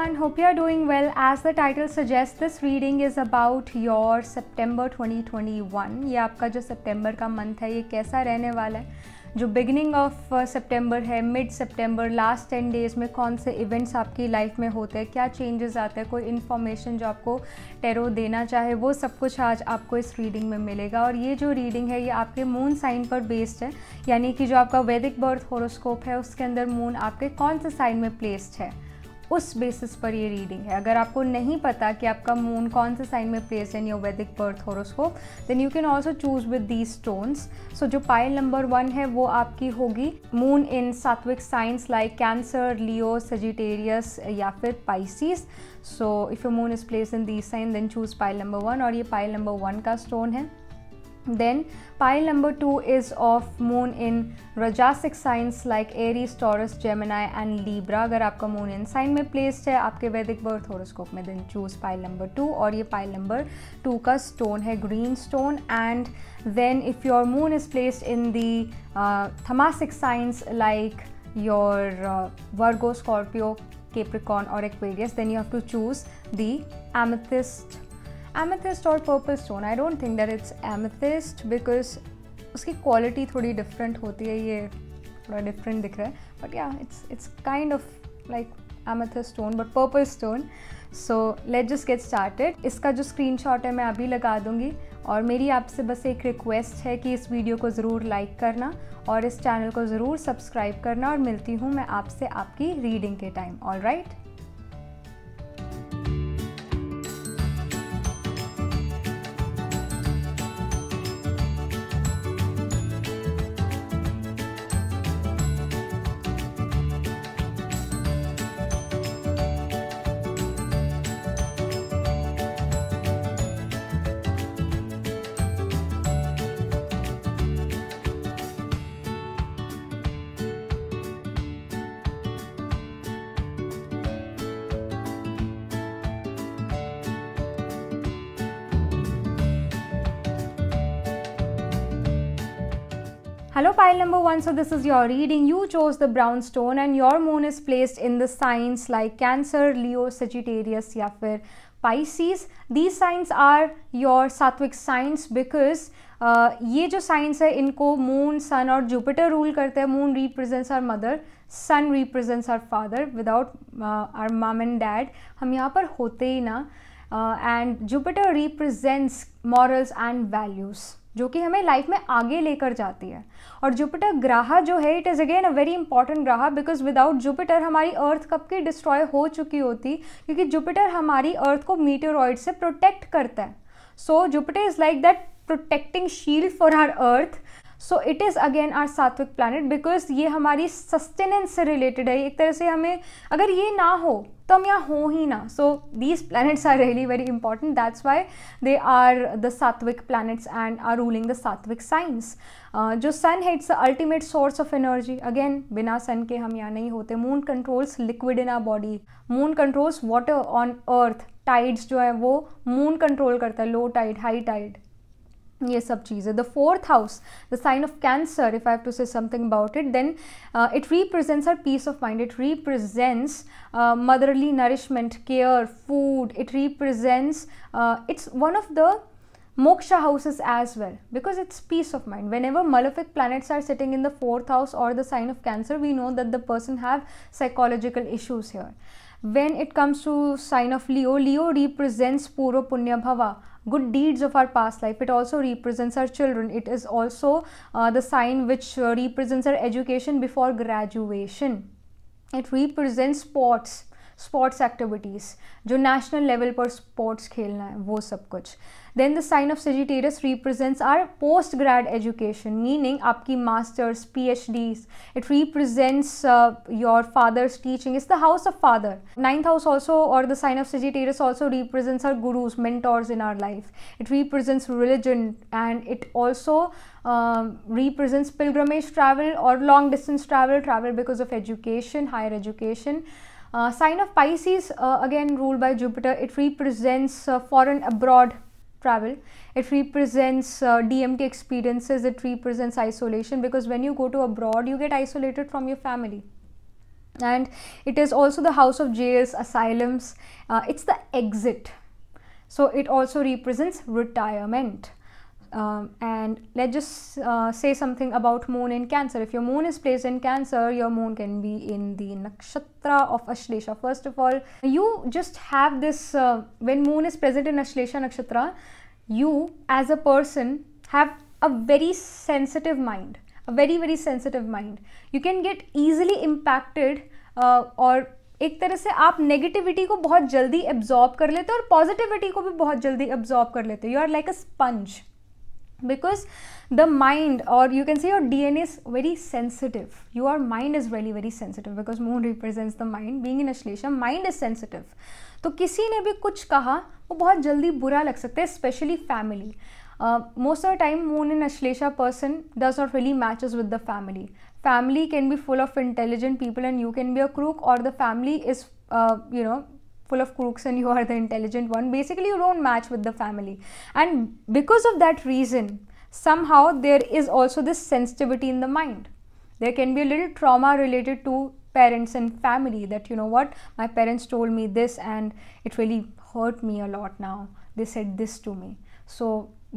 everyone, hope you are doing well. As the title suggests, this reading is about your September 2021. ये आपका जो सितंबर का month है ये कैसा रहने वाला है जो बिगनिंग ऑफ सितंबर है मिड सितंबर लास्ट टेन डेज़ में कौन से इवेंट्स आपकी लाइफ में होते हैं क्या चेंजेस आते हैं कोई इन्फॉर्मेशन जो आपको टेरो देना चाहे वो सब कुछ आज आपको इस रीडिंग में मिलेगा और ये जो रीडिंग है ये आपके मून साइन पर बेस्ड है यानी कि जो आपका वैदिक बर्थ होरोस्कोप है उसके अंदर मून आपके कौन से साइन में प्लेस्ड है उस बेसिस पर ये रीडिंग है अगर आपको नहीं पता कि आपका मून कौन से साइन में प्लेस है your Vedic birth horoscope then you can also choose with the stones so जो पाइल नंबर वन है वो आपकी होगी moon in sattvic signs like Cancer Leo Sagittarius या फिर Pisces so if you moon is place in the sign then choose pile number one और ये pile number one का स्टोन है Then pile number 2 is of moon in Rajasic signs like Aries, Taurus, Gemini and Libra. agar aapka moon in sign mein placed hai aapke vedic birth horoscope mein then choose pile number 2 aur ye pile number 2 ka stone hai green stone and then if your moon is placed in the uh, Thamasic signs like your uh, Virgo, Scorpio, Capricorn or Aquarius then you have to choose the amethyst amethyst और purple stone I don't think that it's amethyst because उसकी quality थोड़ी different होती है ये थोड़ा different दिख रहा है but yeah it's it's kind of like amethyst stone but purple stone so let just get started इसका जो स्क्रीन शॉट है मैं अभी लगा दूंगी और मेरी आपसे बस एक रिक्वेस्ट है कि इस वीडियो को ज़रूर लाइक करना और इस चैनल को ज़रूर सब्सक्राइब करना और मिलती हूँ मैं आपसे आपकी रीडिंग के time all right Hello pile number one, so this is your reading. You chose the brown stone and your moon is placed in the signs like Cancer, Leo, Sagittarius, Yafir, Pisces. These signs are your Satwik signs because uh, ye jo signs hai inko moon, sun or Jupiter rule karte hai. Moon represents our mother, sun represents our father without uh, our mom and dad. Hum yaha par hote hi na. Uh, and Jupiter represents morals and values. जो कि हमें life में आगे लेकर जाती है और Jupiter graha जो है it is again a very important graha because without Jupiter हमारी अर्थ कब की डिस्ट्रॉय हो चुकी होती क्योंकि जुपिटर हमारी अर्थ को मीटोरॉइड से प्रोटेक्ट करता है so Jupiter is like that protecting shield for our earth so it is again our sattvic planet because ये हमारी सस्टेनेंस से रिलेटेड है एक तरह से हमें अगर ये ना हो तो हम यहाँ हो ही ना so these planets are really very important that's why they are the sattvic planets and are ruling the sattvic signs uh, जो सन है it's ultimate source of energy again बिना सन के हम यहाँ नहीं होते moon controls liquid in our body moon controls water on earth tides जो है वो मून कंट्रोल करता है लो टाइड हाई टाइड ये सब चीज़ें the fourth house the sign of Cancer if I have to say something about it then it represents our peace of mind it represents motherly nourishment care food it represents it's one of the moksha houses as well because it's peace of mind whenever malefic planets are sitting in the fourth house or the sign of cancer we know that the person have psychological issues here when it comes to sign of leo leo represents puro punya bhava good deeds of our past life. It also represents our children. It is also uh, the sign which uh, represents our education before graduation. It represents sports sports activities. जो national level पर sports खेलना है वो सब कुछ then the sign of Sagittarius represents our post-grad education, meaning upki masters, PhDs. It represents uh, your father's teaching. It's the house of father. Ninth house also or the sign of Sagittarius also represents our gurus, mentors in our life. It represents religion and it also um, represents pilgrimage travel or long distance travel, travel because of education, higher education. Uh, sign of Pisces, uh, again ruled by Jupiter, it represents uh, foreign abroad travel it represents uh, dmt experiences it represents isolation because when you go to abroad you get isolated from your family and it is also the house of jails asylums uh, it's the exit so it also represents retirement um, and let's just uh, say something about moon in cancer if your moon is placed in cancer your moon can be in the nakshatra of ashlesha first of all you just have this uh, when moon is present in ashlesha nakshatra you as a person have a very sensitive mind a very very sensitive mind you can get easily impacted uh, or एक तरह से आप negativity को बहुत जल्दी absorb कर लेते हो और पॉजिटिविटी को भी बहुत जल्दी एब्जॉर्ब कर लेते हो you are like a sponge because the mind or you can say your dna is very sensitive your mind is really very sensitive because moon represents the mind being in ashlesha mind is sensitive तो किसी ने भी कुछ कहा वो बहुत जल्दी बुरा लग सकता है specially family most of time moon in Ashlesha person does not really matches with the family family can be full of intelligent people and you can be a crook और the family is you know full of crooks and you are the intelligent one basically you don't match with the family and because of that reason somehow there is also this sensitivity in the mind there can be a little trauma related to parents and family that you know what my parents told me this and it really hurt me a lot now they said this to me so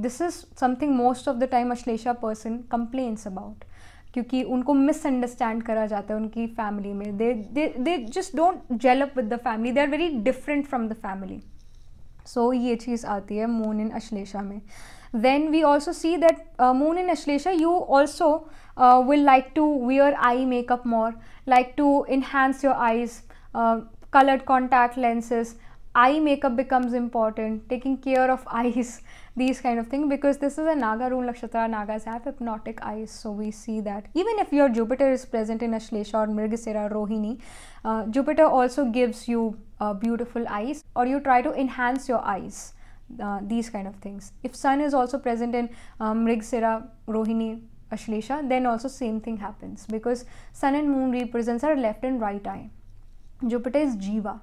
this is something most of the time a shlesha person complains about क्योंकि उनको misunderstand करा जाता है उनकी family में they they just don't gel up with the family they are very different from the family so ये चीज़ आती है मून इन अश्लेषा में when we also see that moon in Ashlesha you also will like to wear eye makeup more like to enhance your eyes coloured contact lenses eye makeup becomes important taking care of eyes these kind of things because this is a Naga rule nakshatra. Nagas have hypnotic eyes, so we see that. Even if your Jupiter is present in Ashlesha or Mrigasira Rohini, uh, Jupiter also gives you uh, beautiful eyes or you try to enhance your eyes. Uh, these kind of things. If Sun is also present in um, Rohini, Ashlesha, then also same thing happens because Sun and Moon represents our left and right eye. Jupiter is Jiva,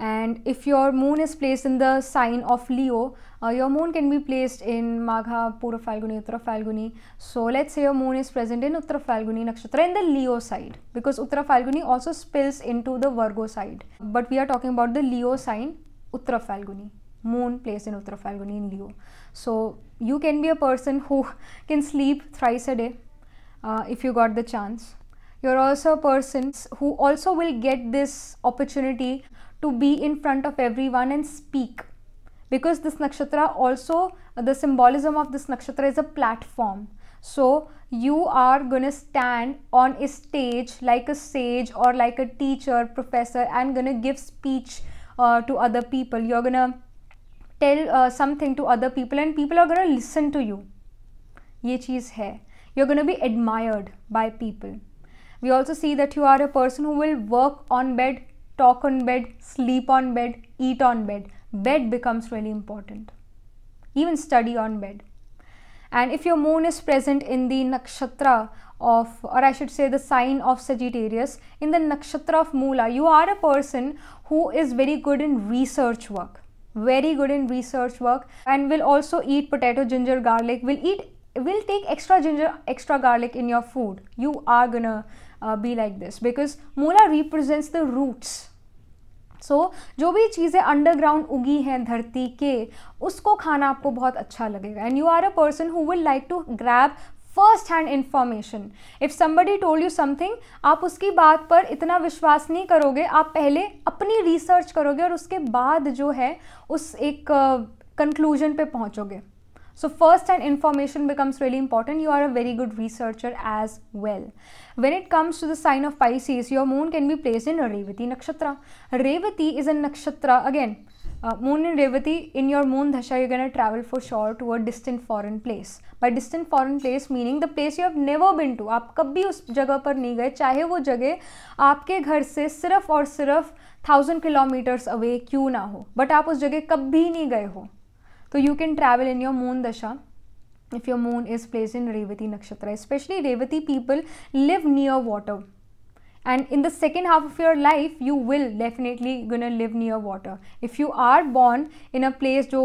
and if your moon is placed in the sign of Leo, uh, your moon can be placed in Magha, Pura Falguni, Uttara Falguni. So let's say your moon is present in Uttara Falguni Nakshatra in the Leo side because Uttara Falguni also spills into the Virgo side. But we are talking about the Leo sign Uttara Falguni, moon placed in Uttara Falguni in Leo. So you can be a person who can sleep thrice a day uh, if you got the chance. You're also a person who also will get this opportunity to be in front of everyone and speak because this nakshatra also the symbolism of this nakshatra is a platform so you are going to stand on a stage like a sage or like a teacher professor and going to give speech uh, to other people you're going to tell uh, something to other people and people are going to listen to you ye cheez hai you're going to be admired by people we also see that you are a person who will work on bed talk on bed, sleep on bed, eat on bed. Bed becomes really important. Even study on bed. And if your moon is present in the nakshatra of, or I should say, the sign of Sagittarius, in the nakshatra of Mula, you are a person who is very good in research work, very good in research work, and will also eat potato, ginger, garlic, will eat, will take extra ginger, extra garlic in your food. You are gonna uh, be like this because Mula represents the roots so so, जो भी चीज़ें underground उगी हैं धरती के उसको खाना आपको बहुत अच्छा लगेगा and you are a person who will like to grab first hand information if somebody told you something आप उसकी बात पर इतना विश्वास नहीं करोगे आप पहले अपनी रिसर्च करोगे और उसके बाद जो है उस एक कंक्लूजन uh, पे पहुँचोगे So first hand information becomes really important. You are a very good researcher as well. When it comes to the sign of Pisces, your moon can be placed in Revati Nakshatra. Revati is a Nakshatra again. Uh, moon in Revati, in your moon dasha, you're going to travel for sure to a distant foreign place. By distant foreign place, meaning the place you have never been to. आप कभी उस जगह पर नहीं गए चाहे वो जगह आपके घर से सिर्फ और सिर्फ थाउजेंड किलोमीटर्स अवे क्यों ना हो बट आप उस जगह कभी नहीं गए हो So you can travel in your moon dasha if your moon is placed in Revati Nakshatra. Especially Revati people live near water. And in the second half of your life, you will definitely gonna live near water. If you are born in a place जो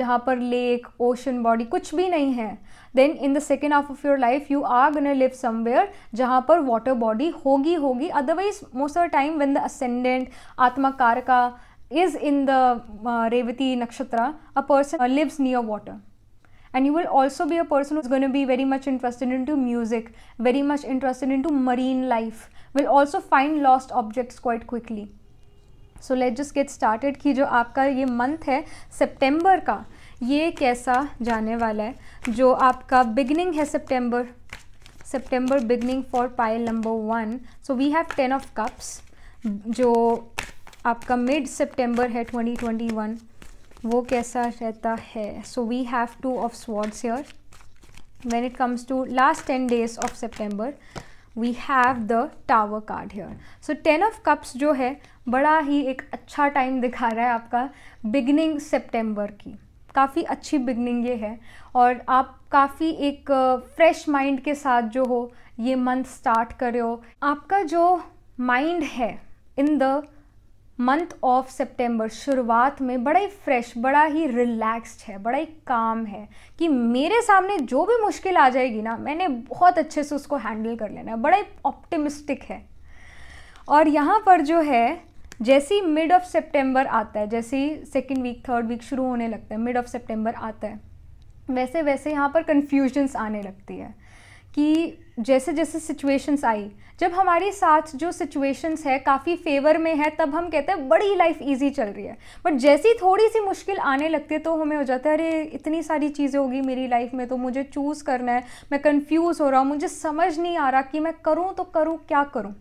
जहाँ पर lake, ocean body कुछ भी नहीं है then in the second half of your life you are gonna live somewhere जहाँ पर water body hogi hogi. otherwise most of the time when the ascendant, atmakaraka. is in the uh, Revati Nakshatra, a person uh, lives near water. And you will also be a person who's going to be very much interested into music, very much interested into marine life, will also find lost objects quite quickly. So let just get started कि जो आपका ये month है सितंबर का ये कैसा जाने वाला है जो आपका बिगनिंग है सितंबर सितंबर beginning for pile number one so we have ten of cups जो आपका मिड सितंबर है 2021 वो कैसा रहता है so we have two of swords here when it comes to last ten days of September we have the tower card here so ten of cups जो है बड़ा ही एक अच्छा टाइम दिखा रहा है आपका बिगनिंग सेप्टेम्बर की काफ़ी अच्छी बिगनिंग ये है और आप काफ़ी एक फ्रेश माइंड के साथ जो हो ये मंथ स्टार्ट कर रहे हो आपका जो माइंड है in the month of September शुरुआत में बड़ा ही फ्रेश बड़ा ही रिलैक्स्ड है बड़ा ही काम है कि मेरे सामने जो भी मुश्किल आ जाएगी ना मैंने बहुत अच्छे से उसको हैंडल कर लेना है बड़ा ही ऑप्टिमिस्टिक है और यहाँ पर जो है जैसे ही मिड ऑफ सितंबर आता है जैसे ही सेकेंड वीक थर्ड वीक शुरू होने लगता है मिड ऑफ सितंबर आता है वैसे वैसे यहाँ पर कन्फ्यूजन्स आने लगती है कि जैसे जैसे सिचुएशंस आई जब हमारे साथ जो सिचुएशंस है काफ़ी फेवर में है तब हम कहते हैं बड़ी लाइफ इजी चल रही है बट जैसी थोड़ी सी मुश्किल आने लगती है तो हमें हो जाता है अरे इतनी सारी चीज़ें होगी मेरी लाइफ में तो मुझे चूज़ करना है मैं कंफ्यूज हो रहा हूँ मुझे समझ नहीं आ रहा कि मैं करूँ तो करूँ क्या करूँ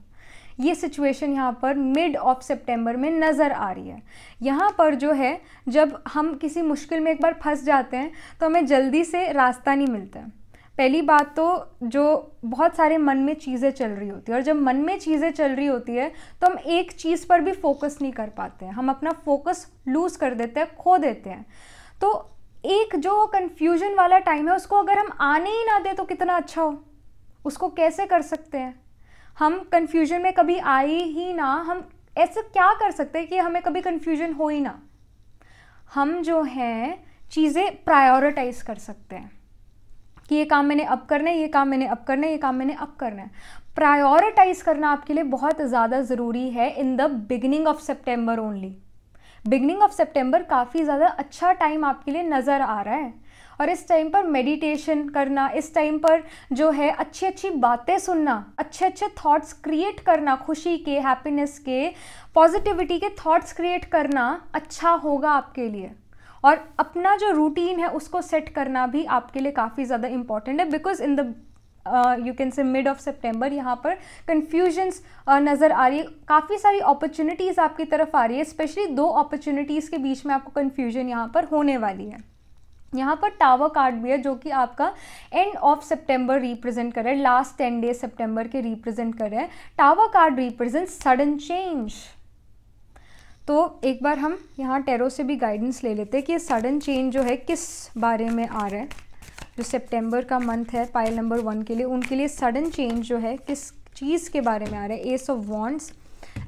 ये सिचुएशन यहाँ पर मिड ऑफ सितंबर में नज़र आ रही है यहाँ पर जो है जब हम किसी मुश्किल में एक बार फंस जाते हैं तो हमें जल्दी से रास्ता नहीं मिलता है पहली बात तो जो बहुत सारे मन में चीज़ें चल रही होती है और जब मन में चीज़ें चल रही होती है तो हम एक चीज़ पर भी फोकस नहीं कर पाते हैं हम अपना फोकस लूज़ कर देते हैं खो देते हैं तो एक जो कन्फ्यूजन वाला टाइम है उसको अगर हम आने ही ना दे तो कितना अच्छा हो उसको कैसे कर सकते हैं हम कन्फ्यूजन में कभी आए ही ना हम ऐसे क्या कर सकते हैं कि हमें कभी कन्फ्यूजन हो ही ना हम जो हैं चीज़ें प्रायोरिटाइज कर सकते हैं कि ये काम मैंने अब करना है ये काम मैंने अब करना है ये काम मैंने अब करना है प्रायोरिटाइज करना आपके लिए बहुत ज़्यादा ज़रूरी है in the beginning of September only beginning of September काफ़ी ज़्यादा अच्छा टाइम आपके लिए नज़र आ रहा है और इस टाइम पर मेडिटेशन करना इस टाइम पर जो है अच्छी अच्छी बातें सुनना अच्छे अच्छे थॉट्स क्रिएट करना खुशी के हैप्पीनेस के पॉजिटिविटी के थॉट्स क्रिएट करना अच्छा होगा आपके लिए और अपना जो रूटीन है उसको सेट करना भी आपके लिए काफ़ी ज़्यादा इंपॉर्टेंट है because in the you can say mid of September यहाँ पर कन्फ्यूजन्स uh, नज़र आ रही है काफ़ी सारी अपॉर्चुनिटीज़ आपकी तरफ आ रही है स्पेशली दो अपॉर्चुनिटीज़ के बीच में आपको कन्फ्यूजन यहाँ पर होने वाली है यहाँ पर टावर कार्ड भी है जो कि आपका एंड ऑफ सितंबर रिप्रेजेंट कर रहा है लास्ट टेन डेज सितंबर के रिप्रेजेंट कर रहे हैं tower card represent sudden change तो एक बार हम यहाँ टेरो से भी गाइडेंस ले लेते हैं कि सडन चेंज जो है किस बारे में आ रहा है जो सितंबर का मंथ है पाइल नंबर वन के लिए उनके लिए सडन चेंज जो है किस चीज़ के बारे में आ रहा है ace of wands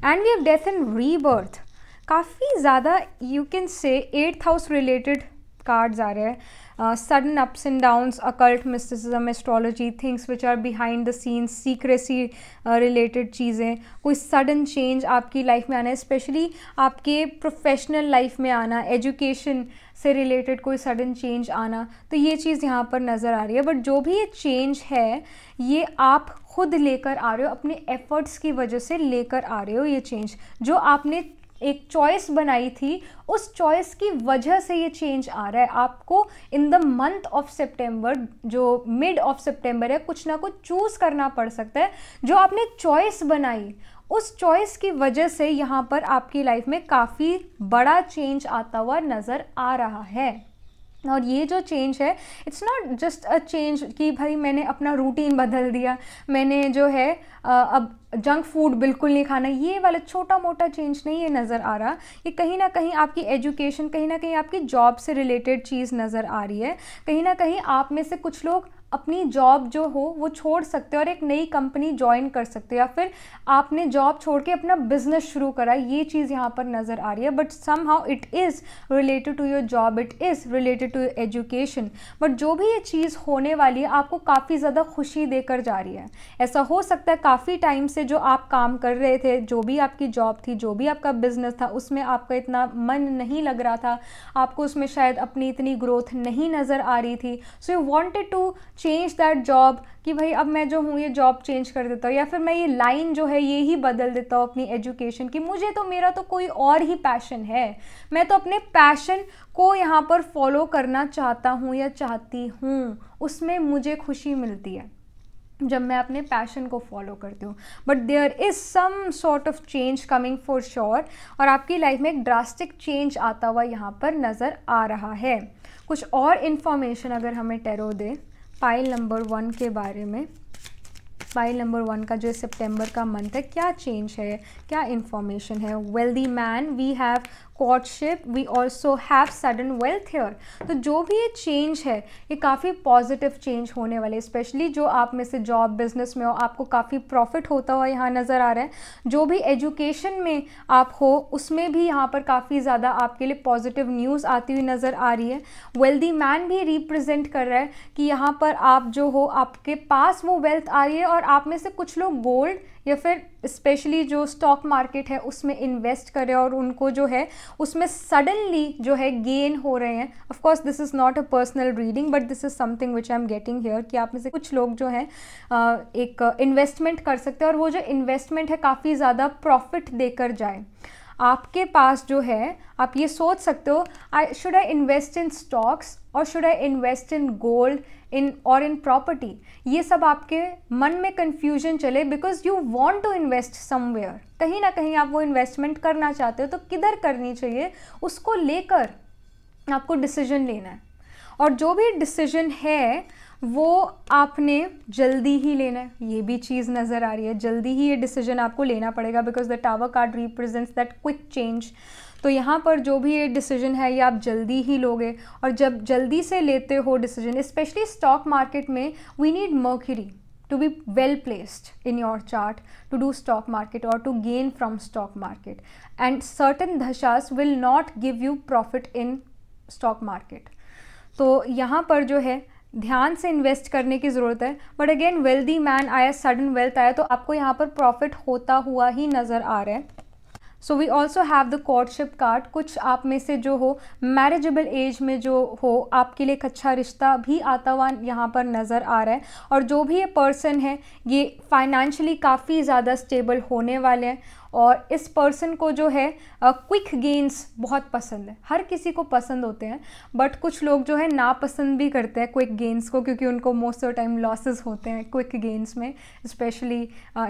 and we have death and rebirth काफ़ी ज़्यादा you can say eighth house related cards आ रहे हैं sudden ups and downs, occult mysticism, astrology things which are behind the scene secrecy related चीज़ें कोई sudden change आपकी लाइफ में आना है स्पेशली आपके प्रोफेशनल लाइफ में आना एजुकेशन से रिलेटेड कोई सडन चेंज आना तो ये चीज़ यहाँ पर नज़र आ रही है बट जो भी ये चेंज है ये आप खुद लेकर आ रहे हो अपने एफर्ट्स की वजह से लेकर आ रहे हो ये चेंज जो आपने एक चॉइस बनाई थी उस चॉइस की वजह से ये चेंज आ रहा है आपको in the month of September जो मिड ऑफ सितंबर है कुछ ना कुछ चूज़ करना पड़ सकता है जो आपने चॉइस बनाई उस चॉइस की वजह से यहाँ पर आपकी लाइफ में काफ़ी बड़ा चेंज आता हुआ नज़र आ रहा है और ये जो चेंज है it's not just a change कि भाई मैंने अपना रूटीन बदल दिया मैंने जो है अब जंक फूड बिल्कुल नहीं खाना ये वाला छोटा मोटा चेंज नहीं है नज़र आ रहा ये कहीं ना कहीं आपकी एजुकेशन कहीं ना कहीं आपकी जॉब से रिलेटेड चीज़ नज़र आ रही है कहीं ना कहीं आप में से कुछ लोग अपनी जॉब जो हो वो छोड़ सकते हो और एक नई कंपनी ज्वाइन कर सकते हो या फिर आपने जॉब छोड़ के अपना बिजनेस शुरू करा ये चीज़ यहाँ पर नज़र आ रही है but somehow it is related to your job it is related to education but जो भी ये चीज़ होने वाली है आपको काफ़ी ज़्यादा खुशी देकर जा रही है ऐसा हो सकता है काफ़ी टाइम से जो आप काम कर रहे थे जो भी आपकी जॉब थी जो भी आपका बिजनेस था उसमें आपका इतना मन नहीं लग रहा था आपको उसमें शायद अपनी इतनी ग्रोथ नहीं नज़र आ रही थी so you wanted to change that job कि भाई अब मैं जो हूँ ये जॉब चेंज कर देता हूँ या फिर मैं ये लाइन जो है ये ही बदल देता हूँ अपनी एजुकेशन की मुझे तो मेरा तो कोई और ही पैशन है मैं तो अपने पैशन को यहाँ पर फॉलो करना चाहता हूँ या चाहती हूँ उसमें मुझे खुशी मिलती है जब मैं अपने पैशन को फॉलो करती हूँ but there is some sort of change coming for sure और आपकी लाइफ में एक ड्रास्टिक चेंज आता हुआ यहाँ पर नज़र आ रहा है कुछ और इन्फॉर्मेशन अगर हमें टेरो दे पाइल नंबर वन के बारे में फाइल नंबर वन का जो सितंबर का मंथ है क्या चेंज है क्या इन्फॉर्मेशन है wealthy man we have courtship we also have sudden wealth here तो जो भी ये चेंज है ये काफ़ी पॉजिटिव चेंज होने वाले स्पेशली जो आप में से जॉब बिजनेस में हो आपको काफ़ी प्रॉफिट होता हुआ यहाँ नज़र आ रहा है जो भी एजुकेशन में आप हो उसमें भी यहाँ पर काफ़ी ज़्यादा आपके लिए पॉजिटिव न्यूज़ आती हुई नज़र आ रही है वेल्दी मैन भी रिप्रजेंट कर रहा है कि यहाँ पर आप जो हो आपके पास वो वेल्थ आ रही है और और आप में से कुछ लोग गोल्ड या फिर स्पेशली जो स्टॉक मार्केट है उसमें इन्वेस्ट करें और उनको जो है उसमें सडनली जो है गेन हो रहे हैं of course this is not a personal reading but this is something which I am getting here कि आप में से कुछ लोग जो हैं एक इन्वेस्टमेंट कर सकते हैं और वो जो इन्वेस्टमेंट है काफ़ी ज़्यादा प्रॉफिट देकर जाए आपके पास जो है आप ये सोच सकते हो I should I invest in stocks और should I invest in gold in और इन प्रॉपर्टी ये सब आपके मन में कन्फ्यूजन चले because you want to invest somewhere कहीं ना कहीं आप वो इन्वेस्टमेंट करना चाहते हो तो किधर करनी चाहिए उसको लेकर आपको डिसीजन लेना है और जो भी डिसीजन है वो आपने जल्दी ही लेना है ये भी चीज़ नज़र आ रही है जल्दी ही ये डिसीजन आपको लेना पड़ेगा because the tower card represents that quick change तो यहाँ पर जो भी ये डिसीजन है ये आप जल्दी ही लोगे और जब जल्दी से लेते हो डिसीजन स्पेशली स्टॉक मार्केट में we need Mercury to be well placed in your chart to do stock market और to gain from stock market and certain dashas will not give you profit in stock market तो यहाँ पर जो है ध्यान से invest करने की ज़रूरत है बट अगेन वेल्दी मैन आया सडन वेल्थ आया तो आपको यहाँ पर प्रॉफिट होता हुआ ही नज़र आ रहा है so we also have the courtship card कुछ आप में से जो हो मैरिजेबल एज में जो हो आपके लिए एक अच्छा रिश्ता भी आता हुआ यहाँ पर नज़र आ रहा है और जो भी ये पर्सन है ये फाइनेंशियली काफ़ी ज़्यादा स्टेबल होने वाले हैं और इस पर्सन को जो है क्विक गेंस बहुत पसंद है हर किसी को पसंद होते हैं बट कुछ लोग जो है नापसंद भी करते हैं क्विक गेन्स को क्योंकि उनको मोस्ट ऑफ टाइम लॉसेस होते हैं क्विक गेंस में specially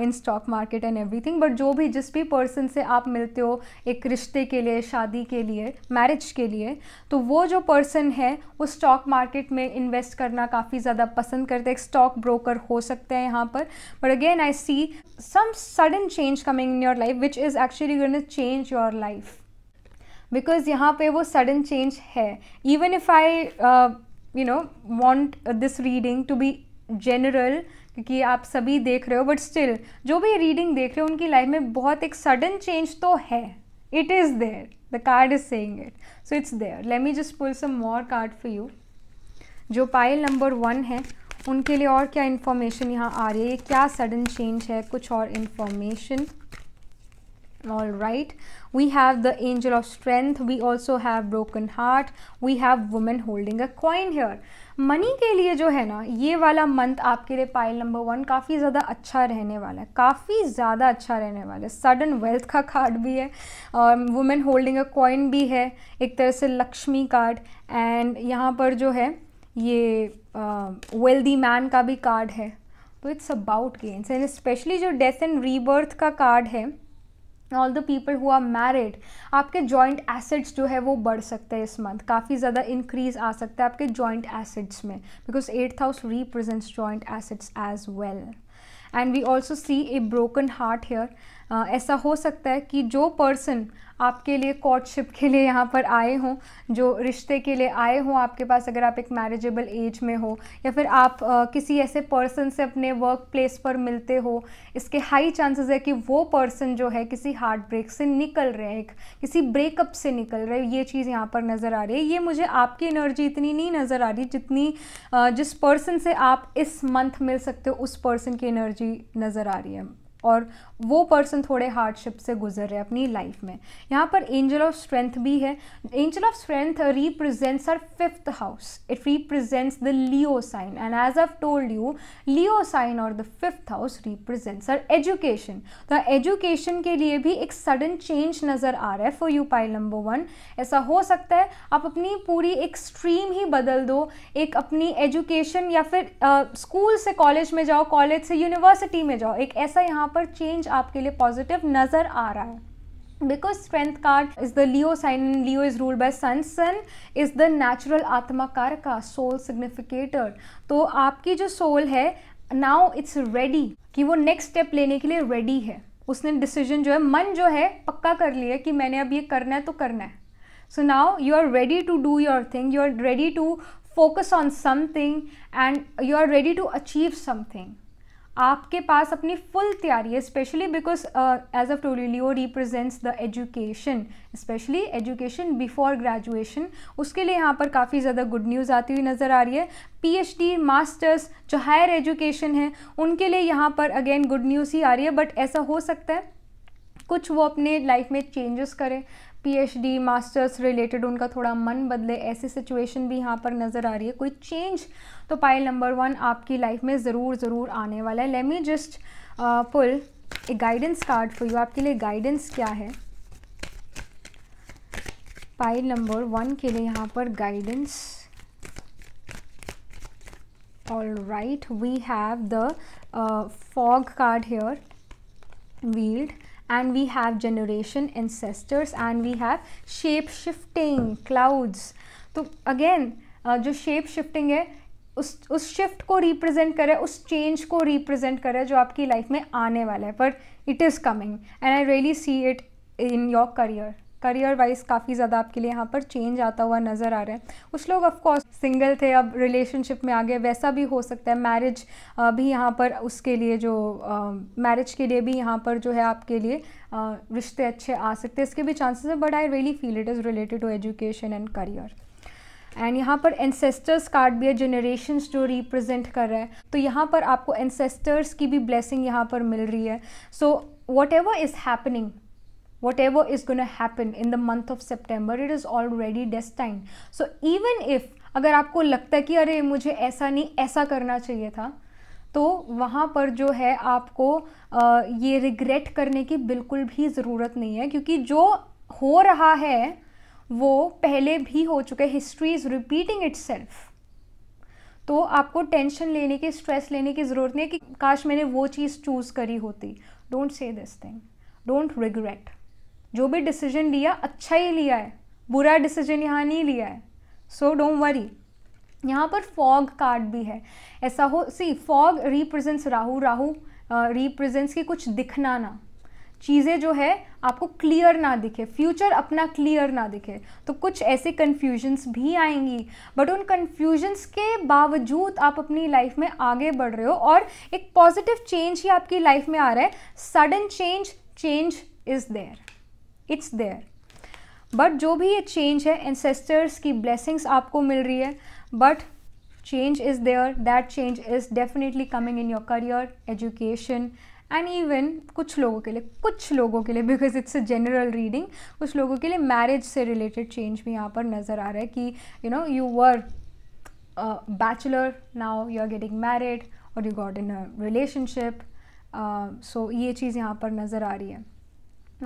in stock market and everything but जो भी जिस भी पर्सन से आप मिलते हो एक रिश्ते के लिए शादी के लिए मैरिज के लिए तो वो जो पर्सन है वो स्टॉक मार्केट में इन्वेस्ट करना काफ़ी ज़्यादा पसंद करते हैं स्टॉक ब्रोकर हो सकते हैं यहाँ पर but again I see some sudden change coming in your life life which is actually gonna change your life because यहाँ पे वो सडन चेंज है even if I you know want this reading to be general क्योंकि आप सभी देख रहे हो बट स्टिल जो भी रीडिंग देख रहे हो उनकी लाइफ में बहुत एक सडन चेंज तो है it is there the card is saying it so it's there let me just pull some more card for you जो पाइल नंबर वन है उनके लिए और क्या इन्फॉर्मेशन यहाँ आ रही है क्या सडन चेंज है कुछ और information all right we have the angel of strength we also have broken heart we have woman holding a coin here money के लिए जो है ना ये वाला मंथ आपके लिए पाइल नंबर वन काफ़ी ज़्यादा अच्छा रहने वाला है काफ़ी ज़्यादा अच्छा रहने वाला है सडन वेल्थ का कार्ड भी है और वुमेन होल्डिंग अ कॉइन भी है एक तरह से लक्ष्मी कार्ड एंड यहाँ पर जो है ये वेल्दी uh, मैन का भी कार्ड है तो it's about gains and specially जो डेथ एंड रीबर्थ का कार्ड है all the people who are married आपके जॉइंट एसिड्स जो है वो बढ़ सकते हैं इस मंथ काफ़ी ज़्यादा इंक्रीज आ सकता है आपके जॉइंट एसिड्स में because eighth house represents joint assets as well and we also see a broken heart here ऐसा हो सकता है कि जो पर्सन आपके लिए कॉर्टशिप के लिए यहाँ पर आए हों जो रिश्ते के लिए आए हों आपके पास अगर आप एक मैरिजेबल एज में हो या फिर आप आ, किसी ऐसे पर्सन से अपने वर्क प्लेस पर मिलते हो इसके हाई चांसेस है कि वो पर्सन जो है किसी हार्ट ब्रेक से निकल रहे हैं एक किसी ब्रेकअप से निकल रहे ये चीज़ यहाँ पर नज़र आ रही है ये मुझे आपकी एनर्जी इतनी नहीं नज़र आ रही जितनी आ, जिस पर्सन से आप इस मंथ मिल सकते हो उस पर्सन की एनर्जी नज़र आ रही है और वो पर्सन थोड़े हार्डशिप से गुजर रहे हैं अपनी लाइफ में यहाँ पर एंजल ऑफ स्ट्रेंथ भी है angel of strength represents our fifth house it represents the Leo sign and as I've told you Leo sign और the fifth house represents our education तो एजुकेशन के लिए भी एक सडन चेंज नज़र आ रहा है for you pile number one ऐसा हो सकता है आप अपनी पूरी एक स्ट्रीम ही बदल दो एक अपनी एजुकेशन या फिर स्कूल uh, से कॉलेज में जाओ कॉलेज से यूनिवर्सिटी में जाओ एक ऐसा यहाँ पर चेंज कुछ आपके लिए पॉजिटिव नजर आ रहा है because strength card is the Leo sign Leo is rule by sun sun is the natural आत्मा कार का सोल सिग्निफिकेटर तो आपकी जो सोल है नाउ इट्स रेडी कि वो नेक्स्ट स्टेप लेने के लिए रेडी है उसने डिसीजन जो है मन जो है पक्का कर लिया है कि मैंने अब ये करना है तो करना है so now you are ready to do your thing you are ready to focus on something and you are ready to achieve something आपके पास अपनी फुल तैयारी है स्पेशली बिकॉज एज ऑफ टोली Leo represents the education specially education before graduation उसके लिए यहाँ पर काफ़ी ज़्यादा गुड न्यूज़ आती हुई नज़र आ रही है पीएचडी मास्टर्स जो हायर एजुकेशन है उनके लिए यहाँ पर अगेन गुड न्यूज़ ही आ रही है बट ऐसा हो सकता है कुछ वो अपने लाइफ में चेंजेस करें पीएचडी मास्टर्स रिलेटेड उनका थोड़ा मन बदले ऐसी सिचुएशन भी यहाँ पर नज़र आ रही है कोई चेंज तो पाइल नंबर वन आपकी लाइफ में ज़रूर ज़रूर आने वाला है let me just pull a guidance card for you आपके लिए गाइडेंस क्या है पाइल नंबर वन के लिए यहाँ पर guidance all right we have the fog card here veiled and we have generation ancestors and we have shape shifting clouds तो अगेन uh, जो शेप शिफ्टिंग है उस उस शिफ्ट को रिप्रेजेंट करे उस चेंज को रिप्रेजेंट करे जो आपकी लाइफ में आने वाला है but it is coming and I really see it in your career career wise काफ़ी ज़्यादा आपके लिए यहाँ पर चेंज आता हुआ नज़र आ रहा है कुछ लोग ऑफकोर्स सिंगल थे अब रिलेशनशिप में आ गए वैसा भी हो सकता है मैरिज भी यहाँ पर उसके लिए जो मैरिज के लिए भी यहाँ पर जो है आपके लिए रिश्ते अच्छे आ सकते हैं इसके भी चांसेस है but I really feel it is related to education and career and यहाँ पर एनसेस्टर्स कार्ड भी है जनरेशन्स जो रिप्रेजेंट कर रहा है तो यहाँ पर आपको एनसेस्टर्स की भी ब्लेसिंग यहाँ पर मिल रही है so whatever is happening whatever is to happen in the month of September it is already destine so even if अगर आपको लगता है कि अरे मुझे ऐसा नहीं ऐसा करना चाहिए था तो वहाँ पर जो है आपको आ, ये रिग्रेट करने की बिल्कुल भी ज़रूरत नहीं है क्योंकि जो हो रहा है वो पहले भी हो चुके हिस्ट्री इज़ रिपीटिंग इट्स तो आपको टेंशन लेने की स्ट्रेस लेने की ज़रूरत नहीं है कि काश मैंने वो चीज़ चूज़ करी होती don't say this thing don't regret जो भी डिसीजन लिया अच्छा ही लिया है बुरा डिसीजन यहाँ नहीं लिया है सो डोंट वरी यहाँ पर फॉग कार्ड भी है ऐसा हो सी fog represents Rahu Rahu represents की कुछ दिखना ना चीज़ें जो है आपको क्लियर ना दिखे फ्यूचर अपना क्लियर ना दिखे तो कुछ ऐसे कन्फ्यूजन्स भी आएंगी बट उन कन्फ्यूजन्स के बावजूद आप अपनी लाइफ में आगे बढ़ रहे हो और एक पॉजिटिव चेंज ही आपकी लाइफ में आ रहा है sudden change change is there it's there but जो भी ये चेंज है एंसेस्टर्स की ब्लेसिंग्स आपको मिल रही है but change is there that change is definitely coming in your career education and even कुछ लोगों के लिए कुछ लोगों के लिए because it's a general reading कुछ लोगों के लिए मैरिज से रिलेटेड चेंज भी यहाँ पर नज़र आ रहा है कि you know you were bachelor now you are getting married और you got in a relationship so ये चीज़ यहाँ पर नज़र आ रही है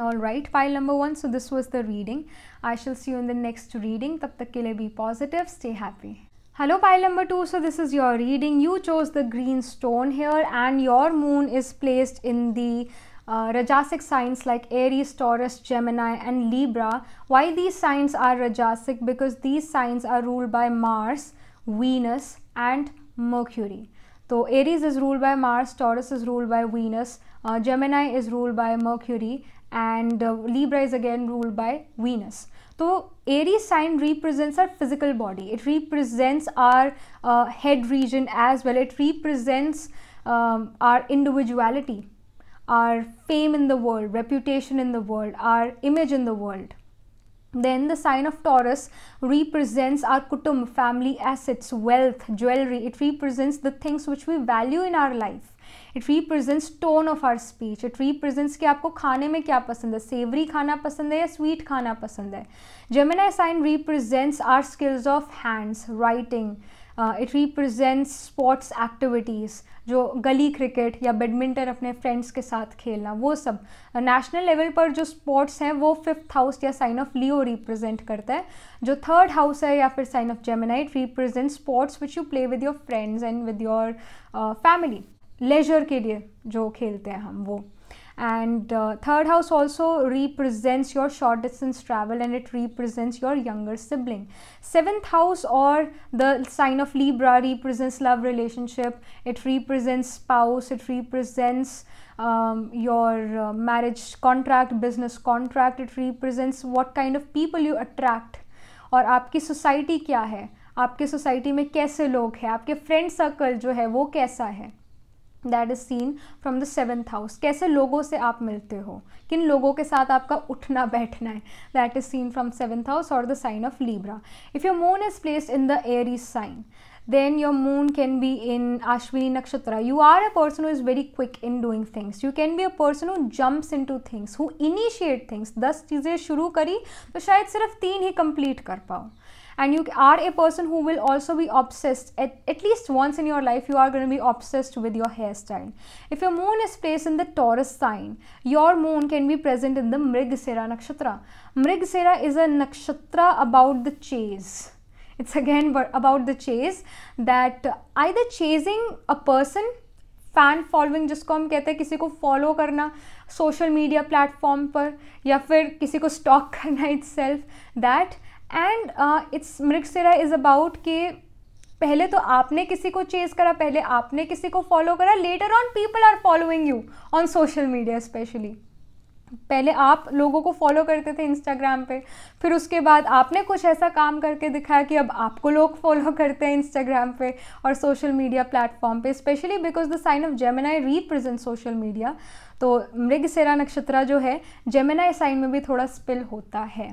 all right pile number one so this was the reading I shall see you in the next reading तब तक के लिए be positive stay happy Hello pile number 2, so this is your reading. You chose the green stone here and your moon is placed in the uh, Rajasic signs like Aries, Taurus, Gemini and Libra. Why these signs are Rajasic? Because these signs are ruled by Mars, Venus and Mercury. So Aries is ruled by Mars, Taurus is ruled by Venus, uh, Gemini is ruled by Mercury and uh, Libra is again ruled by Venus. So Aries sign represents our physical body. It represents our uh, head region as well. It represents um, our individuality, our fame in the world, reputation in the world, our image in the world. Then the sign of Taurus represents our kutum, family assets, wealth, jewelry. It represents the things which we value in our life. It represents tone of our speech it represents कि आपको खाने में क्या पसंद है सेवरी खाना पसंद है या स्वीट खाना पसंद है Gemini sign represents our skills of hands writing it represents sports activities जो गली क्रिकेट या बैडमिंटन अपने फ्रेंड्स के साथ खेलना वो सब नेशनल uh, लेवल पर जो स्पोर्ट्स हैं वो फिफ्थ हाउस या साइन ऑफ लियो रिप्रेजेंट करता है जो थर्ड हाउस है या फिर sign of Gemini represent sports which you play with your friends and with your family leisure के लिए जो खेलते हैं हम वो and third house also represents your short distance travel and it represents your younger sibling seventh house और the sign of Libra represents love relationship it represents spouse it represents your marriage contract business contract it represents what kind of people you attract और आपकी society क्या है आपके society में कैसे लोग हैं आपके फ्रेंड सर्कल जो है वो कैसा है that is seen from the seventh house कैसे लोगों से आप मिलते हो किन लोगों के साथ आपका उठना बैठना है that is seen from seventh house और the sign of Libra if your moon is placed in the Aries sign then your moon can be in Ashwini Nakshatra. You are a person who is very quick in doing things. You can be a person who jumps into things, who initiate things. दस चीज़ें शुरू करी तो शायद सिर्फ तीन ही complete कर पाओ and you are a person who will also be obsessed at, at least once in your life you are going to be obsessed with your hairstyle if your moon is placed in the taurus sign your moon can be present in the mrigasira nakshatra mrigasira is a nakshatra about the chase it's again about the chase that either chasing a person fan following जिसको हम कहते हैं किसी को follow करना social media platform पर या फिर किसी को स्टॉक करना itself that and it's Mrigashira is about के पहले तो आपने किसी को चेज करा पहले आपने किसी को फॉलो करा later on people are following you on social media specially पहले आप लोगों को फॉलो करते थे इंस्टाग्राम पे फिर उसके बाद आपने कुछ ऐसा काम करके दिखाया कि अब आपको लोग फॉलो करते हैं इंस्टाग्राम पे और सोशल मीडिया प्लेटफॉर्म पे specially because the sign of Gemini represent social media तो मृगसेरा नक्षत्रा जो है जेमिनाई साइन में भी थोड़ा स्पिल होता है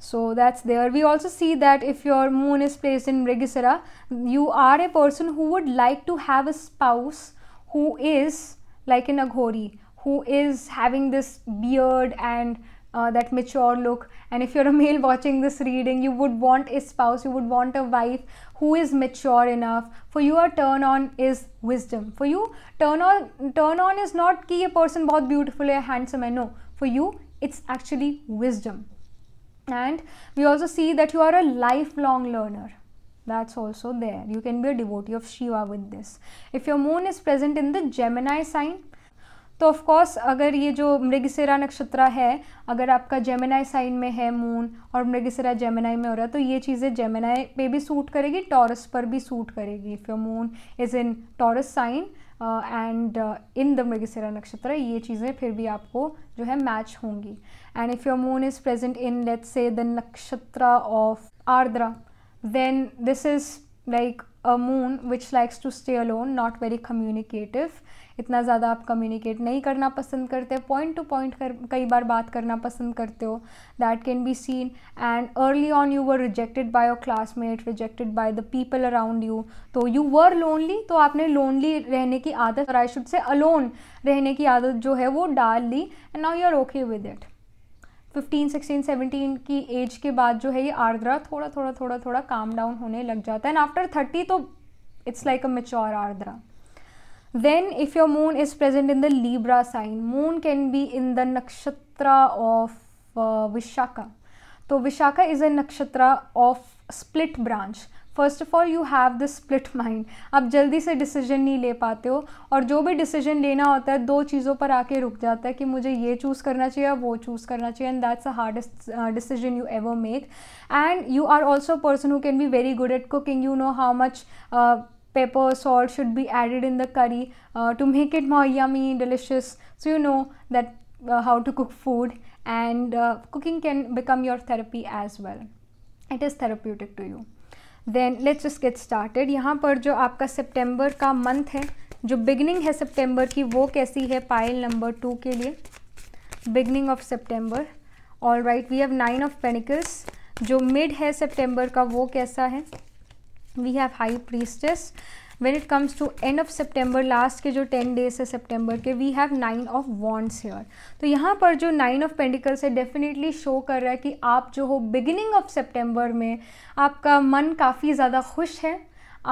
So that's there. We also see that if your moon is placed in Mrigisara, you are a person who would like to have a spouse who is like an aghori, who is having this beard and uh, that mature look and if you're a male watching this reading you would want a spouse you would want a wife who is mature enough for you a turn on is wisdom for you turn on turn on is not ki a person both beautiful hai handsome I know. for you it's actually wisdom and we also see that you are a lifelong learner that's also there you can be a devotee of shiva with this if your moon is present in the gemini sign तो of course अगर ये जो मृगसेरा नक्षत्र है अगर आपका Gemini sign में है मून और मृगसेरा जेमिनाई में हो रहा है तो ये चीज़ें जेमिनाई पे भी सूट करेगी टॉरस पर भी सूट करेगी if your moon is in Taurus sign and in the Mrigashira nakshatra ये चीज़ें फिर भी आपको जो है मैच होंगी and if your moon is present in let's say the nakshatra of Ardra then this is like a moon which likes to stay alone not very communicative इतना ज़्यादा आप कम्युनिकेट नहीं करना पसंद करते पॉइंट टू पॉइंट कर कई बार बात करना पसंद करते हो that can be seen and early on you were rejected by your classmate rejected by the people around you तो यू वर लोनली तो आपने लोनली रहने की आदत और आई शुड से अलोन रहने की आदत जो है वो डाल ली and now you are okay with it fifteen sixteen seventeen की एज के बाद जो है ये आर्द्रा थोड़ा थोड़ा थोड़ा थोड़ा काम डाउन होने लग जाता है एंड आफ्टर थर्टी तो it's like a mature Ardra then if your moon is present in the libra sign moon can be in the nakshatra of uh, vishaka so vishaka is a nakshatra of split branch first of all you have the split mind आप जल्दी से decision नहीं ले पाते हो और जो भी डिसीजन लेना होता है दो चीज़ों पर आके रुक जाता है कि मुझे ये चूज़ करना चाहिए वो चूज़ करना चाहिए and that's a hardest decision you ever make and you are also person who can be very good at cooking you know how much pepper, salt should be added in the curry uh, to make it more yummy, delicious. So you know that uh, how to cook food and uh, cooking can become your therapy as well. It is therapeutic to you. then let's just get started yahan par jo aapka september ka month hai जो beginning है सितंबर की वो कैसी है pile number two के लिए beginning of सितंबर all right we have nine of pentacles जो मिड है सितंबर का वो कैसा है we have high priestess when it comes to end of September last के जो टेन डेज है सेप्टेम्बर के we have nine of wands here तो यहाँ पर जो नाइन ऑफ पेंडिकल्स है डेफिनेटली शो कर रहा है कि आप जो हो बिगिनिंग ऑफ सेप्टेम्बर में आपका मन काफ़ी ज़्यादा खुश है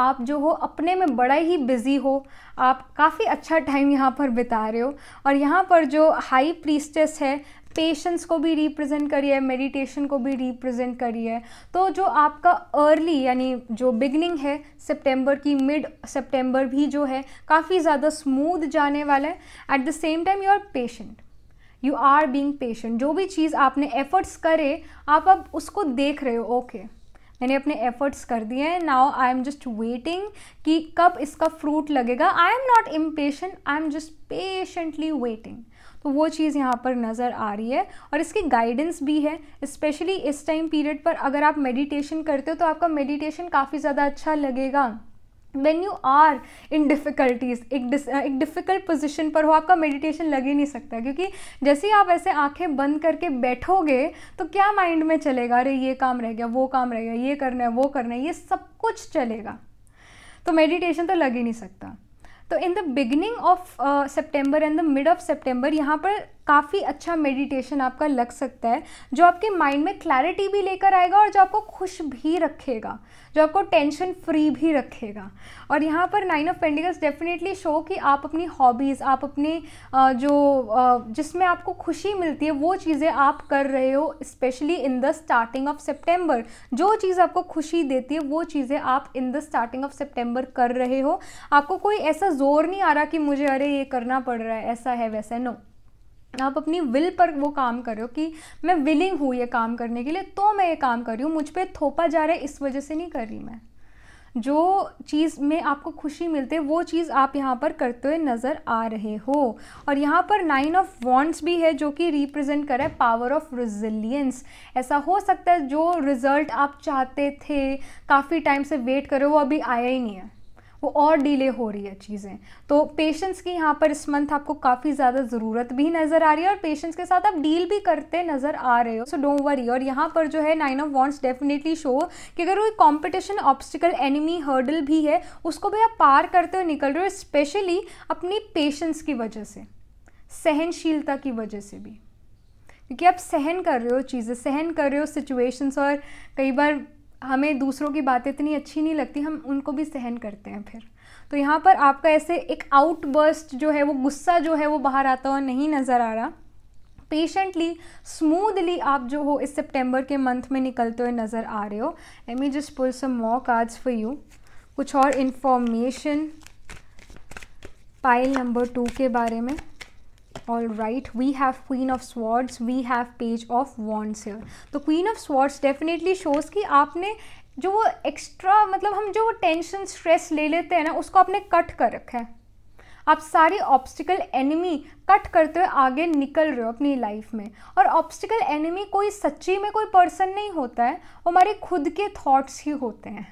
आप जो हो अपने में बड़ा ही बिज़ी हो आप काफ़ी अच्छा टाइम यहाँ पर बिता रहे हो और यहाँ पर जो हाई प्रीस्टेस है पेशेंस को भी रिप्रेजेंट करी है मेडिटेशन को भी रिप्रेजेंट करी है तो जो आपका अर्ली यानी जो बिगनिंग है सितंबर की मिड सितंबर भी जो है काफ़ी ज़्यादा स्मूथ जाने वाला है at the same time you are patient you are being patient जो भी चीज़ आपने एफर्ट्स करे आप अब उसको देख रहे हो ओके okay. मैंने अपने एफर्ट्स कर दिए हैं now I am just waiting कि कब इसका फ्रूट लगेगा I am not um I am just patiently waiting तो वो चीज़ यहाँ पर नज़र आ रही है और इसकी गाइडेंस भी है स्पेशली इस टाइम पीरियड पर अगर आप मेडिटेशन करते हो तो आपका मेडिटेशन काफ़ी ज़्यादा अच्छा लगेगा when you are in difficulties एक एक डिफ़िकल्ट पोजिशन पर हो आपका मेडिटेशन लग ही नहीं सकता क्योंकि जैसे ही आप ऐसे आंखें बंद करके बैठोगे तो क्या माइंड में चलेगा अरे ये काम रह गया वो काम रह गया ये करना है वो करना है ये सब कुछ चलेगा तो मेडिटेशन तो लग ही नहीं सकता तो in the beginning of September and the mid of September यहाँ पर काफ़ी अच्छा मेडिटेशन आपका लग सकता है जो आपके माइंड में क्लैरिटी भी लेकर आएगा और जो आपको खुश भी रखेगा जो आपको टेंशन फ्री भी रखेगा और यहाँ पर nine of pentacles definitely show कि आप अपनी हॉबीज़ आप अपने जो जिसमें आपको खुशी मिलती है वो चीज़ें आप कर रहे हो specially in the starting of September जो चीज़ आपको खुशी देती है वो चीज़ें आप in the starting of September कर रहे हो आपको कोई ऐसा जोर नहीं आ रहा कि मुझे अरे ये करना पड़ रहा है ऐसा है वैसा नो no. आप अपनी विल पर वो काम कर रहे हो कि मैं विलिंग हूँ ये काम करने के लिए तो मैं ये काम कर रही हूँ मुझ पर थोपा जा रहा है इस वजह से नहीं कर रही मैं जो चीज़ में आपको खुशी मिलती है वो चीज़ आप यहाँ पर करते हुए नज़र आ रहे हो और यहाँ पर नाइन ऑफ वॉन्ट्स भी है जो कि रिप्रेजेंट करा है पावर ऑफ रिजिलियंस ऐसा हो सकता है जो रिज़ल्ट आप चाहते थे काफ़ी टाइम से वेट करो वो अभी आया ही नहीं है वो और डिले हो रही है चीज़ें तो पेशेंस की यहाँ पर इस मंथ आपको काफ़ी ज़्यादा ज़रूरत भी नज़र आ रही है और पेशेंस के साथ आप डील भी करते नज़र आ रहे हो सो डोंट वरी और यहाँ पर जो है nine of wands definitely show कि अगर कोई कॉम्पिटिशन ऑब्स्टिकल एनिमी हर्डल भी है उसको भी आप पार करते हुए निकल रहे हो स्पेशली अपनी पेशेंस की वजह से सहनशीलता की वजह से भी क्योंकि आप सहन कर रहे हो चीज़ें सहन कर रहे हो सिचुएशंस और कई बार हमें दूसरों की बातें इतनी अच्छी नहीं लगती हम उनको भी सहन करते हैं फिर तो यहाँ पर आपका ऐसे एक आउटबर्स्ट जो है वो गुस्सा जो है वो बाहर आता हुआ नहीं नज़र आ रहा पेशेंटली स्मूदली आप जो हो इस सितंबर के मंथ में निकलते हुए नज़र आ रहे हो um me just pull some more cards for you कुछ और इन्फॉर्मेशन पाइल नंबर टू के बारे में all right we have queen of swords we have page of wands here तो queen of swords definitely shows कि आपने जो वो एक्स्ट्रा मतलब हम जो वो टेंशन स्ट्रेस ले लेते हैं ना उसको आपने कट कर रखा है आप सारी ऑब्स्टिकल एनिमी कट करते हुए आगे निकल रहे हो अपनी लाइफ में और ऑब्स्टिकल एनिमी कोई सच्ची में कोई पर्सन नहीं होता है वो हमारे खुद के थॉट्स ही होते हैं